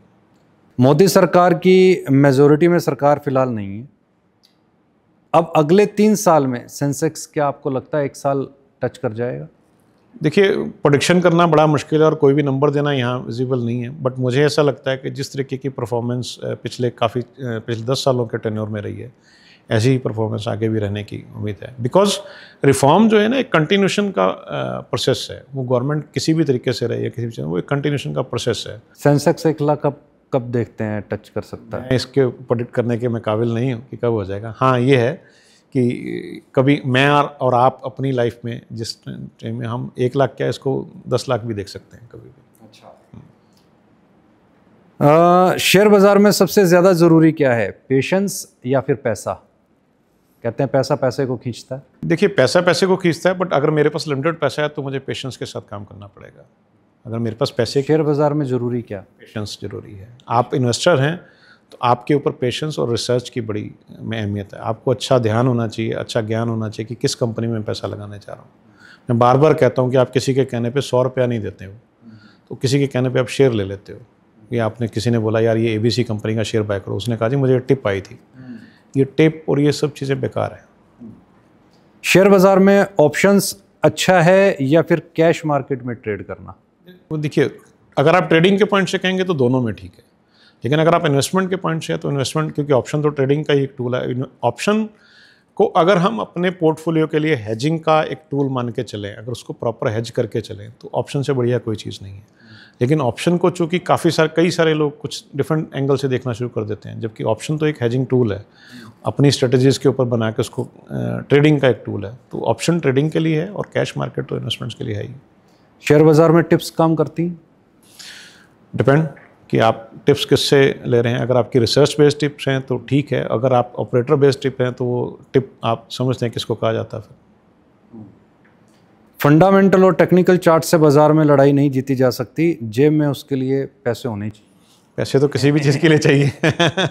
मोदी सरकार की मेजोरिटी में सरकार फिलहाल नहीं है अब अगले तीन साल में सेंसेक्स क्या आपको लगता है एक साल टच कर जाएगा देखिए प्रोडिक्शन करना बड़ा मुश्किल है और कोई भी नंबर देना यहाँ विजिबल नहीं है
बट मुझे ऐसा लगता है कि जिस तरीके की परफॉर्मेंस पिछले काफ़ी पिछले दस सालों के टेन्योर में रही है ऐसी ही परफॉर्मेंस आगे भी रहने की उम्मीद है बिकॉज रिफॉर्म जो है ना एक कंटिन्यूशन का प्रोसेस है वो गवर्नमेंट किसी भी तरीके से रही है किसी भी वो एक कंटिन्यूशन का प्रोसेस है सेंसेक्स एक लाख कब कब देखते हैं टच कर सकता है इसके प्रोडिक्ट करने के मैं काबिल नहीं हूँ कि कब हो जाएगा हाँ ये है कि कभी मैं और आप अपनी लाइफ में जिस
टाइम में हम एक लाख क्या इसको दस लाख भी देख सकते हैं कभी भी अच्छा हम्म। शेयर बाज़ार में सबसे ज़्यादा ज़रूरी क्या है पेशेंस या फिर पैसा कहते हैं पैसा पैसे को खींचता है देखिए पैसा पैसे को खींचता है बट अगर मेरे पास
लिमिटेड पैसा है तो मुझे पेशेंस के साथ काम करना पड़ेगा
अगर मेरे पास पैसे शेयर बाज़ार में ज़रूरी क्या
पेशेंस ज़रूरी है आप इन्वेस्टर हैं तो आपके ऊपर पेशेंस और रिसर्च की बड़ी में अहमियत है आपको अच्छा ध्यान होना चाहिए अच्छा ज्ञान होना चाहिए कि किस कंपनी में पैसा लगाने चाह रहा हूँ मैं बार बार कहता हूँ कि आप किसी के कहने पर सौ रुपया नहीं देते हो तो किसी के कहने पर आप शेयर ले लेते हो कि आपने किसी ने बोला यार ये ए कंपनी का शेयर बाय करो उसने कहा जी मुझे टिप आई थी ये
टिप और ये सब चीज़ें बेकार हैं शेयर बाज़ार में ऑप्शंस अच्छा है या फिर कैश मार्केट में ट्रेड करना वो देखिए
अगर आप ट्रेडिंग के पॉइंट से कहेंगे तो दोनों में ठीक है लेकिन अगर आप इन्वेस्टमेंट के पॉइंट से हैं तो इन्वेस्टमेंट क्योंकि ऑप्शन तो ट्रेडिंग का ही एक टूल है ऑप्शन को अगर हम अपने पोर्टफोलियो के लिए हेजिंग का एक टूल मान के चलें अगर उसको प्रॉपर हेज करके चलें तो ऑप्शन से बढ़िया कोई चीज़ नहीं है लेकिन ऑप्शन को चूँकि काफ़ी सारे कई सारे लोग कुछ डिफरेंट एंगल से देखना शुरू कर देते हैं जबकि ऑप्शन तो एक हेजिंग टूल है अपनी स्ट्रेटजीज के ऊपर बना के उसको ट्रेडिंग का एक टूल है तो ऑप्शन ट्रेडिंग के लिए है और कैश मार्केट तो इन्वेस्टमेंट्स के लिए है ही शेयर बाज़ार में टिप्स काम करती डिपेंड कि आप टिप्स किससे ले रहे हैं अगर आपकी रिसर्च बेस्ड टिप्स हैं तो ठीक है अगर आप ऑपरेटर
बेस्ड टिप हैं तो वो टिप आप समझते हैं किसको कहा जाता है फिर फंडामेंटल और टेक्निकल चार्ट से बाज़ार में लड़ाई नहीं जीती जा सकती जेब में उसके लिए पैसे होने चाहिए पैसे तो किसी भी चीज़ के लिए चाहिए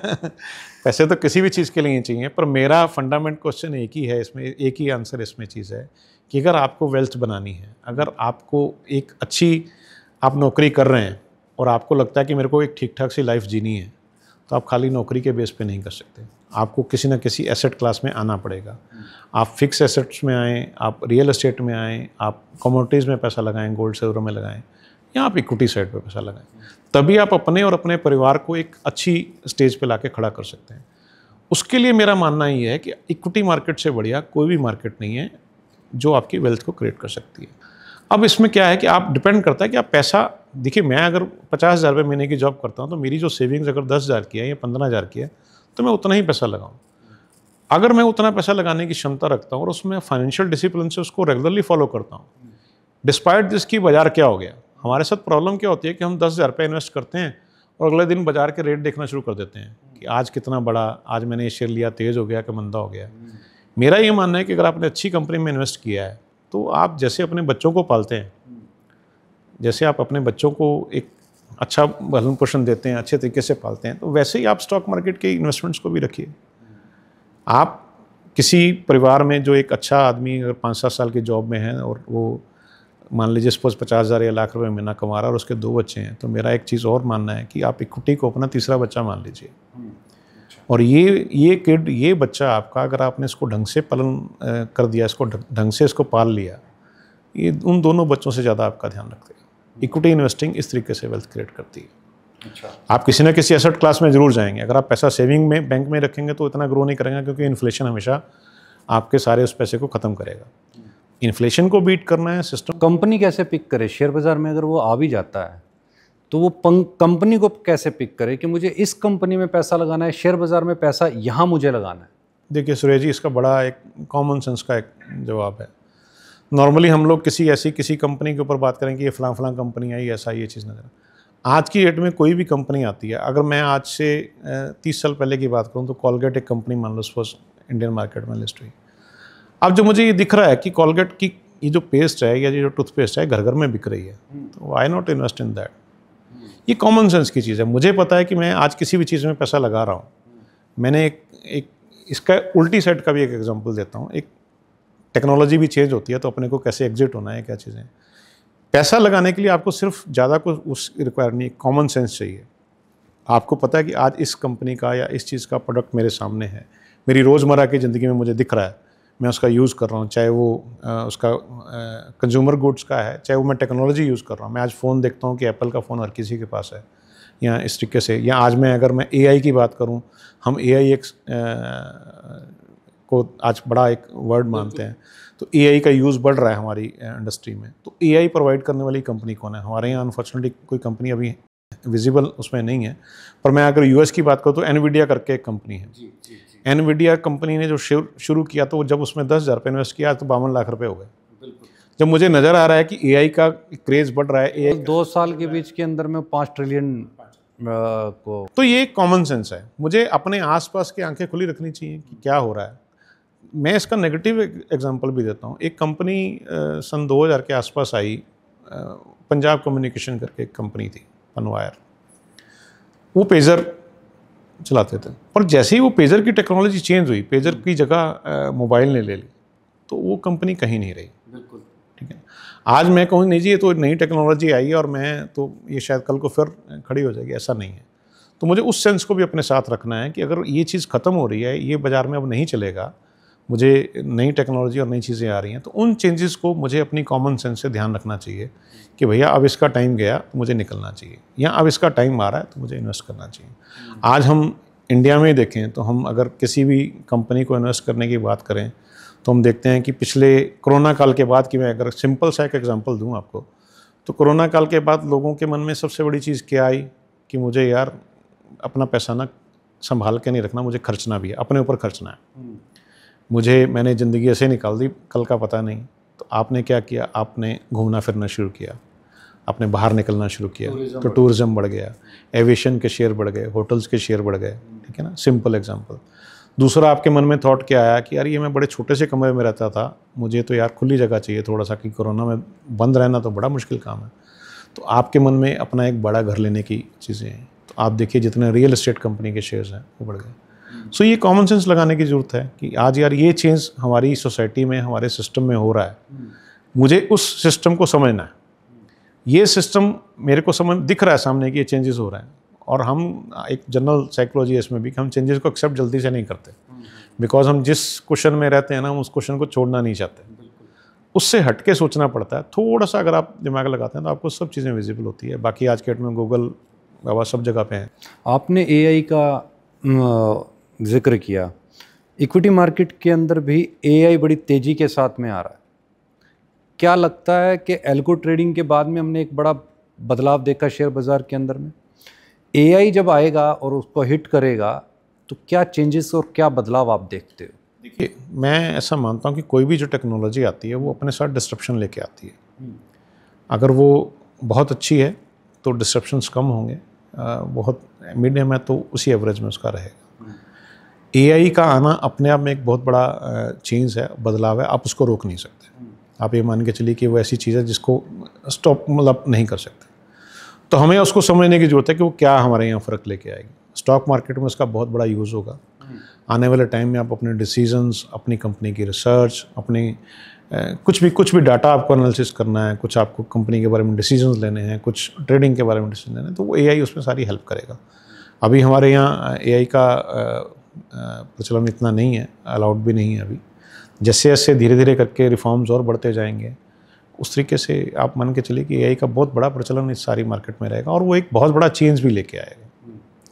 पैसे तो किसी भी चीज़ के लिए
चाहिए पर मेरा फंडामेंट क्वेश्चन एक ही है इसमें एक ही आंसर इसमें चीज़ है कि अगर आपको वेल्थ बनानी है अगर आपको एक अच्छी आप नौकरी कर रहे हैं और आपको लगता है कि मेरे को एक ठीक ठाक सी लाइफ जीनी है तो आप खाली नौकरी के बेस पे नहीं कर सकते आपको किसी ना किसी एसेट क्लास में आना पड़ेगा हम्म। आप फिक्स एसेट्स में आएँ आप रियल इस्टेट में आएँ आप कमोडिटीज़ में पैसा लगाएं गोल्ड सिल्वर में लगाएं या आप इक्विटी साइड पर पैसा लगाएं तभी आप अपने और अपने परिवार को एक अच्छी स्टेज पर ला खड़ा कर सकते हैं उसके लिए मेरा मानना ये है कि इक्विटी मार्केट से बढ़िया कोई भी मार्केट नहीं है जो आपकी वेल्थ को क्रिएट कर सकती है अब इसमें क्या है कि आप डिपेंड करता है कि आप पैसा देखिए मैं अगर पचास हज़ार रुपये महीने की जॉब करता हूँ तो मेरी जो सेविंग्स अगर दस हज़ार की है या पंद्रह हज़ार की है तो मैं उतना ही पैसा लगाऊँ अगर मैं उतना पैसा लगाने की क्षमता रखता हूँ और उसमें फाइनेंशियल डिसिप्लिन से उसको रेगुलरली फॉलो करता हूँ डिस्पाइट दिस की बाज़ार क्या हो गया हमारे साथ प्रॉब्लम क्या होती है कि हम दस हज़ार रुपये इन्वेस्ट करते हैं और अगले दिन बाज़ार के रेट देखना शुरू कर देते हैं कि आज कितना बड़ा आज मैंने ये शेयर लिया तेज़ हो गया कि मंदा हो गया मेरा ये मानना है कि अगर आपने अच्छी कंपनी में इन्वेस्ट किया है तो आप जैसे अपने बच्चों को पालते हैं जैसे आप अपने बच्चों को एक अच्छा भरण पोषण देते हैं अच्छे तरीके से पालते हैं तो वैसे ही आप स्टॉक मार्केट के इन्वेस्टमेंट्स को भी रखिए आप किसी परिवार में जो एक अच्छा आदमी अगर पाँच सात साल की जॉब में है और वो मान लीजिए सपोज पचास हज़ार या लाख रुपये महीना कमा रहा है और उसके दो बच्चे हैं तो मेरा एक चीज़ और मानना है कि आप इक्विटी को अपना तीसरा बच्चा मान लीजिए हम्म। और ये ये किड ये बच्चा आपका अगर आपने इसको ढंग से पालन कर दिया इसको ढंग से इसको पाल लिया ये उन दोनों बच्चों से ज़्यादा आपका ध्यान रखते हैं इक्विटी इन्वेस्टिंग इस तरीके से वेल्थ क्रिएट करती है अच्छा आप किसी ना किसी एसेट क्लास में ज़रूर जाएंगे अगर आप पैसा सेविंग में बैंक में रखेंगे तो इतना ग्रो नहीं करेंगे क्योंकि इन्फ्लेशन हमेशा आपके सारे उस पैसे को ख़त्म करेगा इन्फ्लेशन हम्म। को बीट करना
है सिस्टम कंपनी कैसे पिक करे शेयर बाज़ार में अगर वो आ भी जाता है तो वो कंपनी को कैसे पिक करे कि मुझे इस कंपनी में पैसा लगाना है शेयर बाज़ार में पैसा यहाँ मुझे लगाना है
देखिए सुरेश जी इसका बड़ा एक कॉमन सेंस का एक जवाब है नॉर्मली हम लोग किसी ऐसी किसी कंपनी के ऊपर बात करें कि ये फलां फलां कंपनी आई ऐसा ये चीज़ नजर आज की डेट में कोई भी कंपनी आती है अगर मैं आज से तीस साल पहले की बात करूँ तो कॉलगेट एक कंपनी मान लो सपोज इंडियन मार्केट में लिस्ट हुई अब जो मुझे ये दिख रहा है कि कॉलगेट की ये जो पेस्ट है या जो टूथपेस्ट है घर घर में बिक रही है हम्म। तो I not invest in that ये कॉमन सेंस की चीज़ है मुझे पता है कि मैं आज किसी भी चीज़ में पैसा लगा रहा हूँ मैंने एक एक इसका उल्टी साइड का भी एक एग्जाम्पल देता हूँ एक टेक्नोलॉजी भी चेंज होती है तो अपने को कैसे एग्जिट होना है क्या चीज़ें पैसा लगाने के लिए आपको सिर्फ ज़्यादा कुछ उस रिक्वायर नहीं कॉमन सेंस चाहिए आपको पता है कि आज इस कंपनी का या इस चीज़ का प्रोडक्ट मेरे सामने है मेरी रोज़मर्रा की ज़िंदगी में मुझे दिख रहा है मैं उसका यूज़ कर रहा हूँ चाहे वो उसका कंज्यूमर गुड्स का है चाहे वो मैं टेक्नोलॉजी यूज़ कर रहा हूँ मैं आज फ़ोन देखता हूँ कि एप्पल का फ़ोन हर किसी के पास है या इस तरीके से या आज मैं अगर मैं ए की बात करूँ हम ए एक को आज बड़ा एक वर्ड मानते हैं तो ए का यूज़ बढ़ रहा है हमारी इंडस्ट्री में तो ए प्रोवाइड करने वाली कंपनी कौन है हमारे यहाँ अनफॉर्चुनेटली कोई कंपनी अभी विजिबल उसमें नहीं है पर मैं अगर यूएस की बात करूँ तो एनवीडिया करके एक कंपनी है जी, जी। एनविडिया कंपनी ने जो शुरू किया तो जब उसमें दस हज़ार रुपये इन्वेस्ट किया तो बावन लाख रुपये हो गए जब मुझे नज़र आ रहा है कि एआई का क्रेज़ बढ़ रहा है ए दो साल के बीच के अंदर में पाँच ट्रिलियन को तो ये कॉमन सेंस है मुझे अपने आसपास की आंखें खुली रखनी चाहिए कि क्या हो रहा है मैं इसका नेगेटिव एग्जांपल भी देता हूँ एक कंपनी सन 2000 के आसपास आई पंजाब कम्युनिकेशन करके एक कंपनी थी पनवायर वो पेजर चलाते थे पर जैसे ही वो पेजर की टेक्नोलॉजी चेंज हुई पेजर हम्म। की जगह मोबाइल ने ले ली तो वो कंपनी कहीं नहीं रही बिल्कुल ठीक है आज मैं कहूँ नहीं जी ये तो नई टेक्नोलॉजी आई है और मैं तो ये शायद कल को फिर खड़ी हो जाएगी ऐसा नहीं है तो मुझे उस सेंस को भी अपने साथ रखना है कि अगर ये चीज़ ख़त्म हो रही है ये बाज़ार में अब नहीं चलेगा मुझे नई टेक्नोलॉजी और नई चीज़ें आ रही हैं तो उन चेंजेस को मुझे अपनी कॉमन सेंस से ध्यान रखना चाहिए कि भैया अब इसका टाइम गया तो मुझे निकलना चाहिए या अब इसका टाइम आ रहा है तो मुझे इन्वेस्ट करना चाहिए हम्म। आज हम इंडिया में देखें तो हम अगर किसी भी कंपनी को इन्वेस्ट करने की बात करें तो हम देखते हैं कि पिछले कोरोना काल के बाद कि मैं अगर सिंपल सा एक एग्जाम्पल दूँ आपको तो कोरोना काल के बाद लोगों के मन में सबसे बड़ी चीज़ क्या आई कि मुझे यार अपना पैसा ना संभाल के नहीं रखना मुझे खर्चना भी है अपने ऊपर खर्चना है हम्म। मुझे मैंने ज़िंदगी ऐसे निकाल दी कल का पता नहीं तो आपने क्या किया आपने घूमना फिरना शुरू किया आपने बाहर निकलना शुरू किया तो टूरिज़्म बढ़ गया एविएशन के शेयर बढ़ गए होटल्स के शेयर बढ़ गए ठीक है ना सिंपल एग्जांपल दूसरा आपके मन में थॉट क्या आया कि यार ये मैं बड़े छोटे से कमरे में रहता था मुझे तो यार खुली जगह चाहिए थोड़ा सा कि कोरोना में बंद रहना तो बड़ा मुश्किल काम है तो आपके मन में अपना एक बड़ा घर लेने की चीज़ें हैं तो आप देखिए जितने रियल इस्टेट कंपनी के शेयर्स हैं वो बढ़ गए सो ये कॉमन सेंस लगाने की ज़रूरत है कि आज यार ये चेंज हमारी सोसाइटी में हमारे सिस्टम में हो रहा है मुझे उस सिस्टम को समझना है ये सिस्टम मेरे को समझ दिख रहा है सामने कि ये चेंजेस हो रहे हैं और हम एक जनरल साइकोलॉजी है इसमें भी कि हम चेंजेस को एक्सेप्ट जल्दी से नहीं करते बिकॉज हम जिस क्वेश्चन में रहते हैं ना हम उस क्वेश्चन को छोड़ना नहीं चाहते उससे हट के सोचना पड़ता है थोड़ा सा अगर आप दिमाग लगाते हैं तो आपको सब चीज़ें विजिबल होती है बाकी आज के डेट में गूगल बाबा
सब जगह पे हैं आपने ए का जिक्र किया इक्विटी मार्केट के अंदर भी एआई बड़ी तेज़ी के साथ में आ रहा है क्या लगता है कि एल्को ट्रेडिंग के बाद में हमने एक बड़ा बदलाव देखा शेयर बाज़ार के अंदर में ए जब आएगा और उसको हिट करेगा तो क्या चेंजेस और क्या बदलाव आप देखते हो देखिए मैं ऐसा मानता हूँ कि कोई भी जो टेक्नोलॉजी आती है वो अपने साथ डिस्ट्रप्शन लेके आती है हम्म।
अगर वो बहुत अच्छी है तो डिस्ट्रप्शन कम होंगे बहुत मीडियम है तो उसी एवरेज में उसका रहेगा आई का आना अपने आप में एक बहुत बड़ा चेंज है बदलाव है आप उसको रोक नहीं सकते हम्म। आप ये मान के चलिए कि वो ऐसी चीज़ है जिसको स्टॉप मतलब नहीं कर सकते तो हमें उसको समझने की ज़रूरत है कि वो क्या हमारे यहाँ फ़र्क लेके आएगी स्टॉक मार्केट में उसका बहुत बड़ा यूज़ होगा हम्म। आने वाले टाइम में आप अपने डिसीजंस अपनी कंपनी की रिसर्च अपनी कुछ भी कुछ भी डाटा आपको एनालिसिस करना है कुछ आपको कंपनी के बारे में डिसीजंस लेने हैं कुछ ट्रेडिंग के बारे में डिसीजन लेने हैं तो वो ए उसमें सारी हेल्प करेगा अभी हमारे यहाँ एआई का प्रचलन तो इतना नहीं है अलाउड भी नहीं है अभी जैसे जैसे धीरे धीरे करके रिफॉर्म्स और बढ़ते जाएंगे उस तरीके से आप मान के चलिए कि ए का बहुत बड़ा प्रचलन इस सारी मार्केट में रहेगा और वो एक बहुत बड़ा चेंज भी
लेके आएगा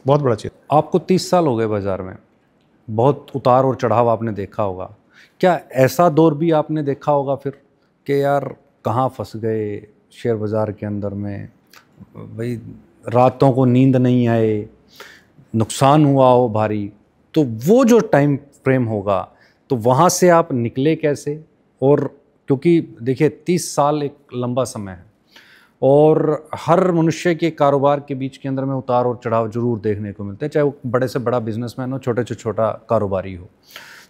बहुत बड़ा चेंज आपको तीस साल हो गए बाज़ार में बहुत उतार और चढ़ाव आपने देखा होगा क्या ऐसा दौर भी आपने देखा होगा फिर कि यार कहाँ फंस गए शेयर बाज़ार के अंदर में भाई रातों को नींद नहीं आए नुकसान हुआ हो भारी तो वो जो टाइम फ्रेम होगा तो वहाँ से आप निकले कैसे और क्योंकि देखिए तीस साल एक लंबा समय है और हर मनुष्य के कारोबार के बीच के अंदर में उतार और चढ़ाव जरूर देखने को मिलते हैं चाहे वो बड़े से बड़ा बिजनेसमैन हो छोटे से छोटा कारोबारी हो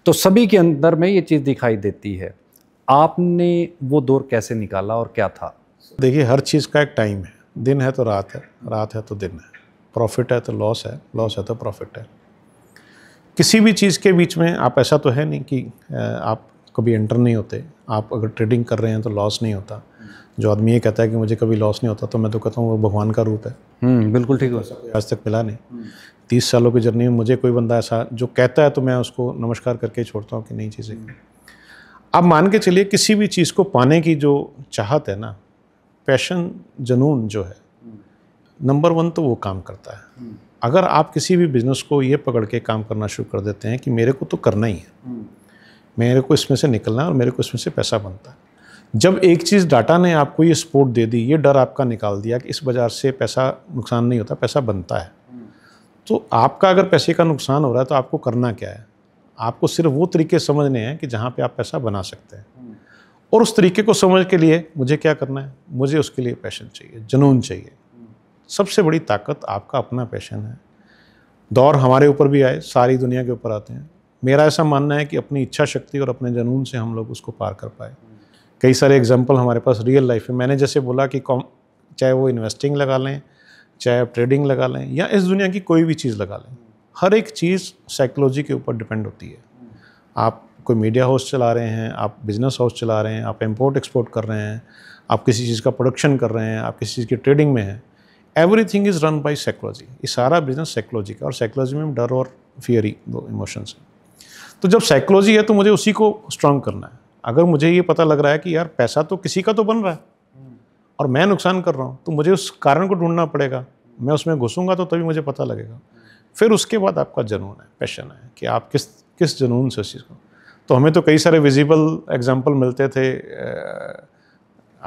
तो सभी के अंदर में ये चीज़ दिखाई देती है आपने वो दौर कैसे निकाला और क्या था देखिए हर चीज़ का एक टाइम है दिन है तो रात है रात है तो दिन है
प्रॉफिट है तो लॉस है लॉस है तो प्रॉफिट है किसी भी चीज़ के बीच में आप ऐसा तो है नहीं कि आप कभी एंटर नहीं होते आप अगर ट्रेडिंग कर रहे हैं तो लॉस नहीं होता जो आदमी ये कहता है कि मुझे कभी लॉस नहीं होता तो मैं तो कहता हूँ वो भगवान का रूप है हम्म, बिल्कुल ठीक हो सकता आज तक मिला नहीं हम्म। तीस सालों की जर्नी में मुझे कोई बंदा ऐसा जो कहता है तो मैं उसको नमस्कार करके छोड़ता हूँ कि नई चीज़ें हम्म। आप मान के चलिए किसी भी चीज़ को पाने की जो चाहत है ना पैशन जुनून जो है नंबर वन तो वो काम करता है अगर आप किसी भी बिज़नेस को ये पकड़ के काम करना शुरू कर देते हैं कि मेरे को तो करना ही है हम्म। मेरे को इसमें से निकलना है और मेरे को इसमें से पैसा बनता है जब एक चीज़ डाटा ने आपको ये सपोर्ट दे दी ये डर आपका निकाल दिया कि इस बाज़ार से पैसा नुकसान नहीं होता पैसा बनता है हम्म। तो आपका अगर पैसे का नुकसान हो रहा है तो आपको करना क्या है आपको सिर्फ वो तरीके समझने हैं कि जहाँ पे आप पैसा बना सकते हैं हम्म। और उस तरीके को समझ के लिए मुझे क्या करना है मुझे उसके लिए पैशन चाहिए जुनून चाहिए सबसे बड़ी ताकत आपका अपना पैशन है दौर हमारे ऊपर भी आए सारी दुनिया के ऊपर आते हैं मेरा ऐसा मानना है कि अपनी इच्छा शक्ति और अपने जनून से हम लोग उसको पार कर पाए कई सारे एग्जाम्पल हमारे पास रियल लाइफ में मैंने जैसे बोला कि चाहे वो इन्वेस्टिंग लगा लें चाहे आप ट्रेडिंग लगा लें या इस दुनिया की कोई भी चीज़ लगा लें हर एक चीज़ साइकोलॉजी के ऊपर डिपेंड होती है आप कोई मीडिया हाउस चला रहे हैं आप बिज़नेस हाउस चला रहे हैं आप इम्पोर्ट एक्सपोर्ट कर रहे हैं आप किसी चीज़ का प्रोडक्शन कर रहे हैं आप किसी चीज़ की ट्रेडिंग में हैं everything is run by psychology ये सारा बिजनेस साइकोलॉजी का और साइकोलॉजी में डर और फियर ही दो इमोशंस हैं तो जब साइकोलॉजी है तो मुझे उसी को स्ट्रांग करना है अगर मुझे ये पता लग रहा है कि यार पैसा तो किसी का तो बन रहा है और मैं नुकसान कर रहा हूँ तो मुझे उस कारण को ढूंढना पड़ेगा मैं उसमें घुसूंगा तो तभी मुझे पता लगेगा फिर उसके बाद आपका जुनून है पैशन है कि आप किस किस जुनून से उस चीज़ को तो हमें तो कई सारे विजिबल एग्जाम्पल मिलते थे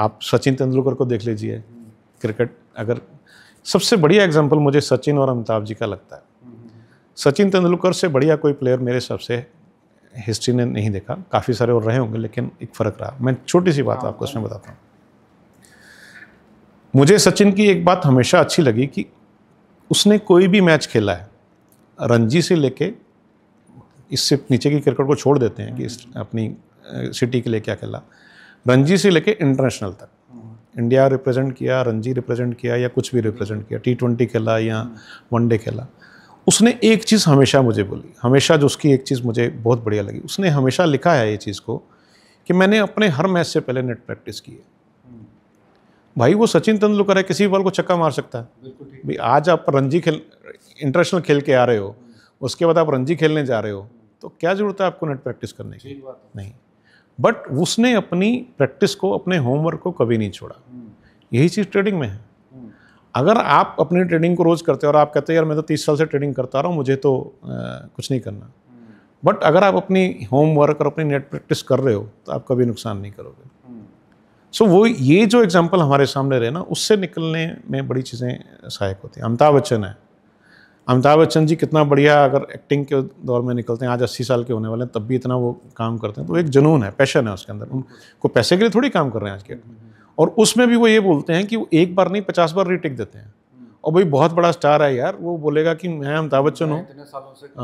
आप सचिन तेंदुलकर को देख लीजिए क्रिकेट अगर सबसे बढ़िया एग्जाम्पल मुझे सचिन और अमिताभ जी का लगता है सचिन तेंदुलकर से बढ़िया कोई प्लेयर मेरे हिसाब से हिस्ट्री ने नहीं देखा काफ़ी सारे और रहे होंगे लेकिन एक फ़र्क रहा मैं छोटी सी बात हाँ, आपको इसमें हाँ। बताता हूँ मुझे सचिन की एक बात हमेशा अच्छी लगी कि उसने कोई भी मैच खेला है रणजी से लेके इससे नीचे की क्रिकेट को छोड़ देते हैं कि हाँ, अपनी सिटी के लिए क्या खेला रणजी से लेके इंटरनेशनल तक इंडिया रिप्रेजेंट किया रणजी रिप्रेजेंट किया या कुछ भी रिप्रेजेंट किया टी ट्वेंटी खेला या वनडे खेला उसने एक चीज़ हमेशा मुझे बोली हमेशा जो उसकी एक चीज़ मुझे बहुत बढ़िया लगी उसने हमेशा लिखा है ये चीज़ को कि मैंने अपने हर मैच से पहले नेट प्रैक्टिस की है भाई वो सचिन तेंदुलकर है किसी बॉल को छक्का मार सकता है भाई आज आप रणजी खेल इंटरनेशनल खेल के आ रहे हो उसके बाद आप रणजी खेलने जा रहे हो तो क्या जरूरत है आपको नेट प्रैक्टिस करने की नहीं बट उसने अपनी प्रैक्टिस को अपने होमवर्क को कभी नहीं छोड़ा यही चीज़ ट्रेडिंग में है अगर आप अपनी ट्रेडिंग को रोज़ करते हो और आप कहते हो यार मैं तो तीस साल से ट्रेडिंग करता रहा हूँ मुझे तो आ, कुछ नहीं करना बट अगर आप अपनी होमवर्क और अपनी नेट प्रैक्टिस कर रहे हो तो आप कभी नुकसान नहीं करोगे सो so, वो ये जो एग्जाम्पल हमारे सामने रहे ना उससे निकलने में बड़ी चीज़ें सहायक होती हैं अमिताभ बच्चन है अमिताभ बच्चन जी कितना बढ़िया अगर एक्टिंग के दौर में निकलते हैं आज अस्सी साल के होने वाले हैं तब भी इतना वो काम करते हैं तो एक जुनून है पैशन है उसके अंदर उनको पैसे के लिए थोड़ी काम कर रहे हैं आज के और उसमें भी वो ये बोलते हैं कि वो एक बार नहीं पचास बार रिटेक देते हैं और भाई बहुत बड़ा स्टार है यार वो बोलेगा कि मैं अमिताभ बच्चन हूँ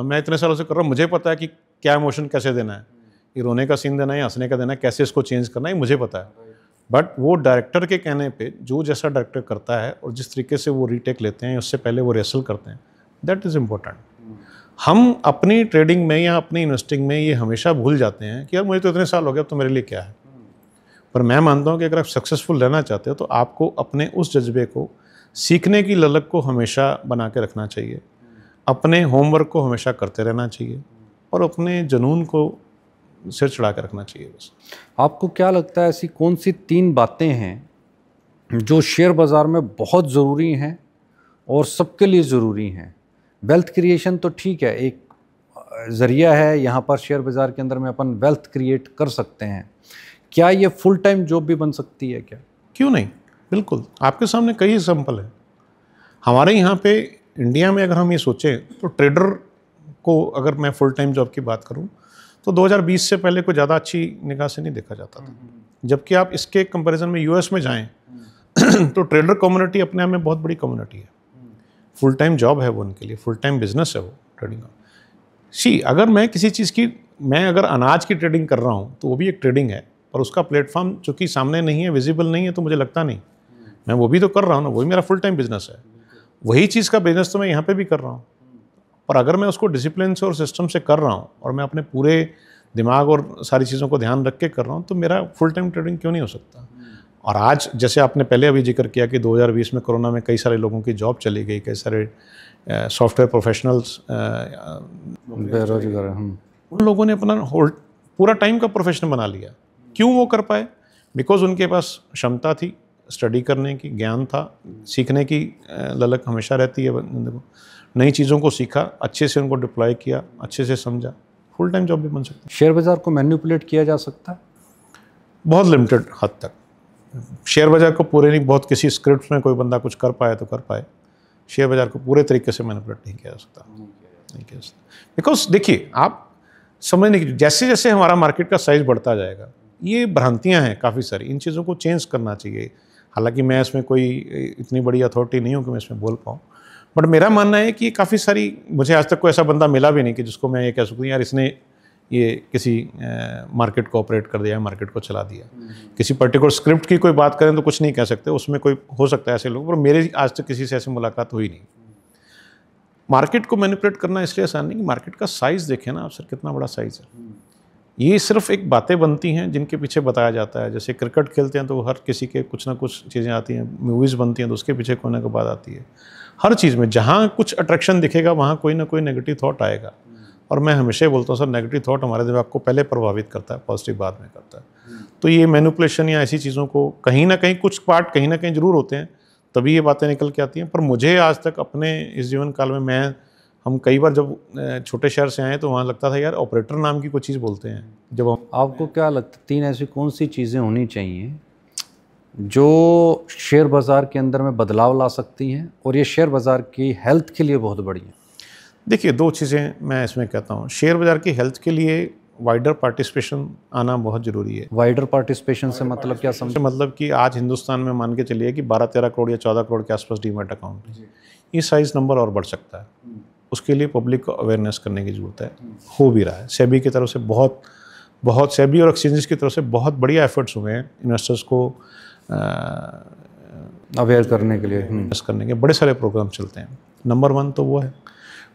मैं इतने सालों से कर रहा हूँ मुझे पता है कि क्या इमोशन कैसे देना है ये रोने का सीन देना है हंसने का देना है कैसे इसको चेंज करना है मुझे पता है बट हाँ वो डायरेक्टर के कहने पे जो जैसा डायरेक्टर करता है और जिस तरीके से वो रीटेक लेते हैं उससे पहले वो रिहर्सल करते हैं दैट इज़ इम्पोर्टेंट हम अपनी ट्रेडिंग में या अपनी इन्वेस्टिंग में ये हमेशा भूल जाते हैं कि यार मुझे तो इतने साल हो गए अब तो मेरे लिए क्या है पर मैं मानता हूँ कि अगर आप सक्सेसफुल रहना चाहते हो तो आपको अपने उस जज्बे को सीखने की ललक को हमेशा बना के रखना चाहिए अपने होमवर्क को हमेशा करते रहना चाहिए और अपने जुनून
को सिर चढ़ा के रखना चाहिए बस आपको क्या लगता है ऐसी कौन सी तीन बातें हैं जो शेयर बाज़ार में बहुत ज़रूरी हैं और सबके लिए ज़रूरी हैं वेल्थ क्रिएशन तो ठीक है एक ज़रिया है यहाँ पर शेयर बाज़ार के अंदर में अपन वेल्थ क्रिएट कर सकते हैं क्या ये फुल टाइम जॉब भी बन सकती है क्या क्यों नहीं बिल्कुल आपके सामने कई एग्जाम्पल है हमारे यहाँ पे
इंडिया में अगर हम ये सोचें तो ट्रेडर को अगर मैं फुल टाइम जॉब की बात करूँ तो 2020 से पहले कोई ज़्यादा अच्छी निगाह से नहीं देखा जाता था जबकि आप इसके कंपैरिजन में यूएस में जाएं तो ट्रेडर कम्युनिटी अपने आप में बहुत बड़ी कम्युनिटी है फुल टाइम जॉब है वो उनके लिए फुल टाइम बिजनेस है वो ट्रेडिंग का सी अगर मैं किसी चीज़ की मैं अगर अनाज की ट्रेडिंग कर रहा हूँ तो वो भी एक ट्रेडिंग है पर उसका प्लेटफॉर्म चूँकि सामने नहीं है विजिबल नहीं है तो मुझे लगता नहीं मैं वो भी तो कर रहा हूँ ना वही मेरा फुल टाइम बिजनेस है वही चीज़ का बिजनेस तो मैं यहाँ पर भी कर रहा हूँ पर अगर मैं उसको डिसिप्लिन से और सिस्टम से कर रहा हूँ और मैं अपने पूरे दिमाग और सारी चीज़ों को ध्यान रख के कर रहा हूँ तो मेरा फुल टाइम ट्रेडिंग क्यों नहीं हो सकता और आज जैसे आपने पहले अभी जिक्र किया कि 2020 में कोरोना में कई सारे लोगों की जॉब चली गई कई सारे सॉफ्टवेयर प्रोफेशनल्स बेरोजगार हम उन लोगों ने अपना होल्ड पूरा टाइम का प्रोफेशन बना लिया क्यों वो कर पाए बिकॉज उनके पास क्षमता थी स्टडी करने की ज्ञान था सीखने की ललक हमेशा रहती है बंदे को नई चीज़ों को सीखा अच्छे से उनको डिप्लॉय किया अच्छे से समझा फुल टाइम जॉब भी बन सकती है शेयर बाज़ार को मैन्यूपुलेट किया जा सकता है बहुत लिमिटेड हद तक शेयर बाज़ार को पूरे नहीं बहुत किसी स्क्रिप्ट में कोई बंदा कुछ कर पाए तो कर पाए शेयर बाज़ार को पूरे तरीके से मैनिपुलेट नहीं किया जा सकता नहीं किया सकता बिकॉज देखिए आप समझ नहीं जैसे जैसे हमारा मार्केट का साइज़ बढ़ता जाएगा ये भ्रांतियाँ हैं काफ़ी सारी इन चीज़ों को चेंज करना चाहिए हालांकि मैं इसमें कोई इतनी बड़ी अथॉरिटी नहीं हूँ कि मैं इसमें बोल पाऊँ बट मेरा मानना है कि काफ़ी सारी मुझे आज तक कोई ऐसा बंदा मिला भी नहीं कि जिसको मैं ये कह सकूँ यार इसने ये किसी मार्केट को ऑपरेट कर दिया मार्केट को चला दिया हम्म, हम्म। किसी पर्टिकुलर स्क्रिप्ट की कोई बात करें तो कुछ नहीं कह सकते उसमें कोई हो सकता है ऐसे लोग पर मेरे आज तक किसी से ऐसी मुलाकात हुई नहीं मार्केट को मैनिपुलेट करना इसलिए आसान नहीं कि मार्केट का साइज़ देखें ना आप सर कितना बड़ा साइज़ है हम्म। ये सिर्फ एक बातें बनती हैं जिनके पीछे बताया जाता है जैसे क्रिकेट खेलते हैं तो हर किसी के कुछ ना कुछ चीज़ें आती हैं मूवीज़ बनती हैं तो उसके पीछे कोई ना कोई बात आती है हर चीज़ में जहाँ कुछ अट्रैक्शन दिखेगा वहाँ कोई ना कोई नेगेटिव थाट आएगा और मैं हमेशा ही बोलता हूँ सर नेगेटिव थॉट हमारे दिमाग को पहले प्रभावित करता है पॉजिटिव बाद में करता है हम्म। तो ये मैनुपलेशन या ऐसी चीज़ों को कहीं ना कहीं कुछ पार्ट कहीं ना कहीं ज़रूर होते हैं तभी ये बातें निकल के आती हैं पर मुझे आज तक अपने इस जीवन काल में मैं हम कई बार जब छोटे शहर से आए तो वहाँ लगता था यार ऑपरेटर नाम की कोई
चीज़ बोलते हैं जब हम आपको क्या लगता तीन ऐसी कौन सी चीज़ें होनी चाहिए जो शेयर बाज़ार के अंदर में बदलाव ला सकती हैं और ये शेयर बाज़ार की हेल्थ के लिए बहुत बढ़िया देखिए दो चीज़ें मैं इसमें कहता हूँ शेयर बाज़ार की हेल्थ के लिए
वाइडर पार्टिसिपेशन आना बहुत जरूरी है वाइडर पार्टिसिपेशन से मतलब क्या समझे मतलब कि आज हिंदुस्तान में मान के चलिए कि बारह तेरह करोड़ या चौदह करोड़ के आसपास डीमेट अकाउंट है ये साइज़ नंबर और बढ़ सकता है हम्म। उसके लिए पब्लिक को अवेयरनेस करने की ज़रूरत है हम्म। हो भी रहा है सेबी की तरफ से बहुत बहुत सेबी और एक्सचेंजेस की तरफ से बहुत बढ़िया एफर्ट्स हुए हैं इन्वेस्टर्स को अवेयर करने के लिए इन्वेस्ट हम्म। करने के बड़े सारे प्रोग्राम चलते हैं नंबर वन तो वो है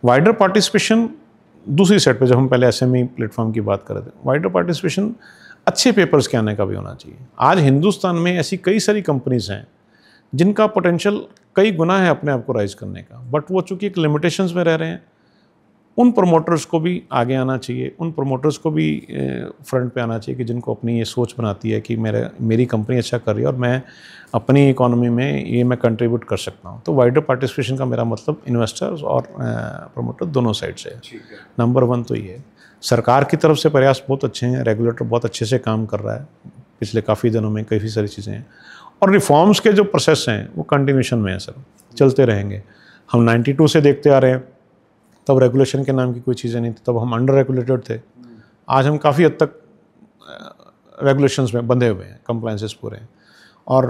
वाइडर पार्टिसिपेशन दूसरी सेट पे जब हम पहले एस एम प्लेटफॉर्म की बात कर रहे थे वाइडर पार्टिसिपेशन अच्छे पेपर्स के आने का भी होना चाहिए आज हिंदुस्तान में ऐसी कई सारी कंपनीज हैं जिनका पोटेंशियल कई गुना है अपने आप को राइज करने का बट वो चूँकि एक लिमिटेशंस में रह रहे हैं उन प्रमोटर्स को भी आगे आना चाहिए उन प्रमोटर्स को भी फ्रंट पे आना चाहिए कि जिनको अपनी ये सोच बनाती है कि मेरे मेरी कंपनी अच्छा कर रही है और मैं अपनी इकोनॉमी में ये मैं कंट्रीब्यूट कर सकता हूँ तो वाइडर पार्टिसिपेशन का मेरा मतलब इन्वेस्टर्स और प्रमोटर दोनों साइड से है नंबर वन तो ये सरकार की तरफ से प्रयास बहुत अच्छे हैं रेगुलेटर बहुत अच्छे से काम कर रहा है पिछले काफ़ी दिनों में काफ़ी सारी चीज़ें हैं और रिफॉर्म्स के जो प्रोसेस हैं वो कंटिन्यूशन में है सर चलते रहेंगे हम 92 से देखते आ रहे हैं तब रेगुलेशन के नाम की कोई चीज़ें नहीं थी तब हम अंडर रेगुलेटेड थे आज हम काफ़ी हद तक रेगुलेशंस में बंधे हुए हैं कंप्लाइंसेस पूरे हैं और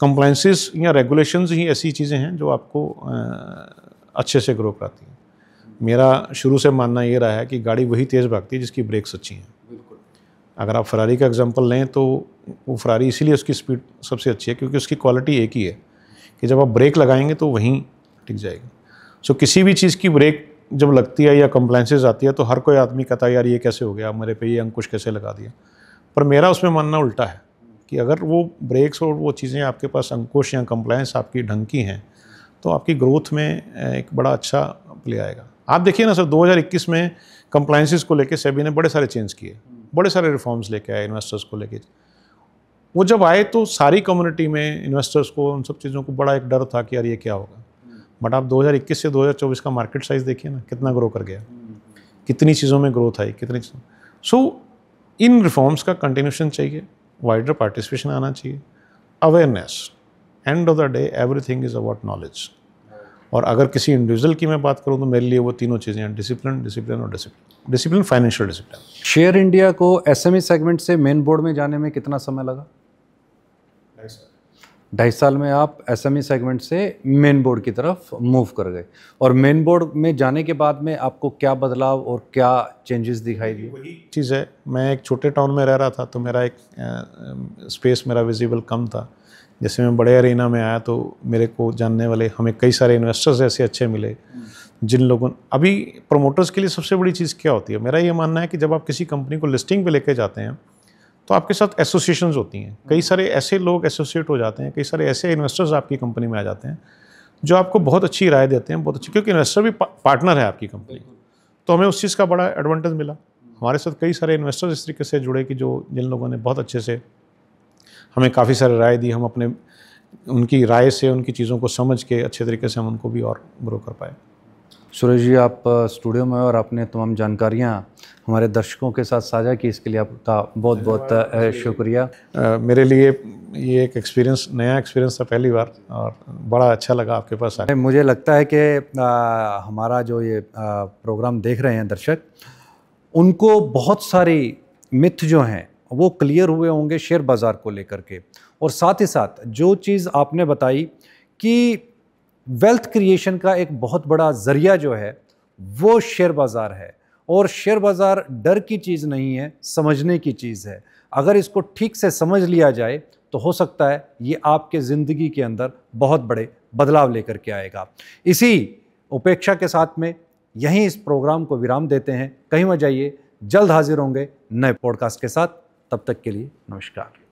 कंप्लाइंसेस या रेगुलेशंस ही ऐसी चीज़ें हैं जो आपको अच्छे से ग्रो कराती हैं मेरा शुरू से मानना ये रहा है कि गाड़ी वही तेज़ भागती है जिसकी ब्रेक्स अच्छी हैं अगर आप फरारी का एग्जांपल लें तो वो फरारी इसीलिए उसकी स्पीड सबसे अच्छी है क्योंकि उसकी क्वालिटी एक ही है कि जब आप ब्रेक लगाएंगे तो वहीं टिक जाएगी सो so, किसी भी चीज़ की ब्रेक जब लगती है या कंप्लेंसेज आती है तो हर कोई आदमी कहता है यार ये कैसे हो गया मेरे पे ये अंकुश कैसे लगा दिया पर मेरा उसमें मानना उल्टा है कि अगर वो ब्रेक्स और वो चीज़ें आपके पास अंकुश या कंप्लायंस आपकी ढंग की हैं तो आपकी ग्रोथ में एक बड़ा अच्छा प्ले आएगा आप देखिए ना सर 2021 में कंप्लाइंसिस को लेकर सेबी ने बड़े सारे चेंज किए बड़े सारे रिफॉर्म्स लेके आए इन्वेस्टर्स को लेके वो जब आए तो सारी कम्युनिटी में इन्वेस्टर्स को उन सब चीज़ों को बड़ा एक डर था कि यार ये क्या होगा बट आप 2021 से 2024 का मार्केट साइज देखिए ना कितना ग्रो कर गया कितनी चीज़ों में ग्रोथ आई कितनी चीज़ों सो so, इन रिफॉर्म्स का कंटिन्यूशन चाहिए वाइडर पार्टिसिपेशन आना चाहिए awareness end of the day thing is about knowledge और अगर किसी इंडिविजुअल
की मैं बात करूँ तो मेरे लिए वो तीनों चीज़ें हैं डिसिप्लिन डिसिप्लिन और discipline discipline financial discipline share India को एसएमई सेगमेंट e से मेन बोर्ड में जाने में कितना समय लगा ढाई साल में आप ई सेगमेंट e से मेन बोर्ड की तरफ मूव कर गए और मेन बोर्ड में जाने के बाद में आपको क्या बदलाव और क्या चेंजेस दिखाई दिए वही चीज़ है मैं एक छोटे टाउन में रह रहा था तो मेरा एक स्पेस मेरा विजिबल कम था
जैसे मैं बड़े अरेना में आया तो मेरे को जानने वाले हमें कई सारे इन्वेस्टर्स ऐसे अच्छे मिले जिन लोगों अभी प्रोमोटर्स के लिए सबसे बड़ी चीज़ क्या होती है मेरा ये मानना है कि जब आप किसी कंपनी को लिस्टिंग पे लेके जाते हैं तो आपके साथ एसोसिएशन होती हैं कई हम्म। सारे ऐसे लोग एसोसिएट हो जाते हैं कई सारे ऐसे इन्वेस्टर्स आपकी कंपनी में आ जाते हैं जो आपको बहुत अच्छी राय देते हैं बहुत अच्छी क्योंकि इन्वेस्टर भी पार्टनर है आपकी कंपनी तो हमें उस चीज़ का बड़ा एडवांटेज मिला हमारे साथ कई सारे इन्वेस्टर्स इस तरीके से जुड़े कि जो जिन लोगों ने बहुत अच्छे से हमें काफ़ी सारी राय दी हम अपने
उनकी राय से उनकी चीज़ों को समझ के अच्छे तरीके से हम उनको भी और ग्रो कर पाए सुरेश जी आप स्टूडियो में और आपने तमाम जानकारियाँ हमारे दर्शकों के साथ साझा की इसके लिए आपका बहुत बहुत शुक्रिया मेरे लिए ये एक एक्सपीरियंस नया एक्सपीरियंस था पहली बार और बड़ा अच्छा लगा आपके पास आए मुझे लगता है कि हमारा जो ये प्रोग्राम देख रहे हैं दर्शक उनको बहुत सारी मिथ जो हैं वो क्लियर हुए होंगे शेयर बाज़ार को लेकर के और साथ ही साथ जो चीज़ आपने बताई कि वेल्थ क्रिएशन का एक बहुत बड़ा ज़रिया जो है वो शेयर बाज़ार है और शेयर बाज़ार डर की चीज़ नहीं है समझने की चीज़ है अगर इसको ठीक से समझ लिया जाए तो हो सकता है ये आपके ज़िंदगी के अंदर बहुत बड़े बदलाव लेकर के आएगा इसी उपेक्षा के साथ में यहीं इस प्रोग्राम को विराम देते हैं कहीं वह जाइए जल्द हाजिर होंगे नए पॉडकास्ट के साथ तब तक के लिए नमस्कार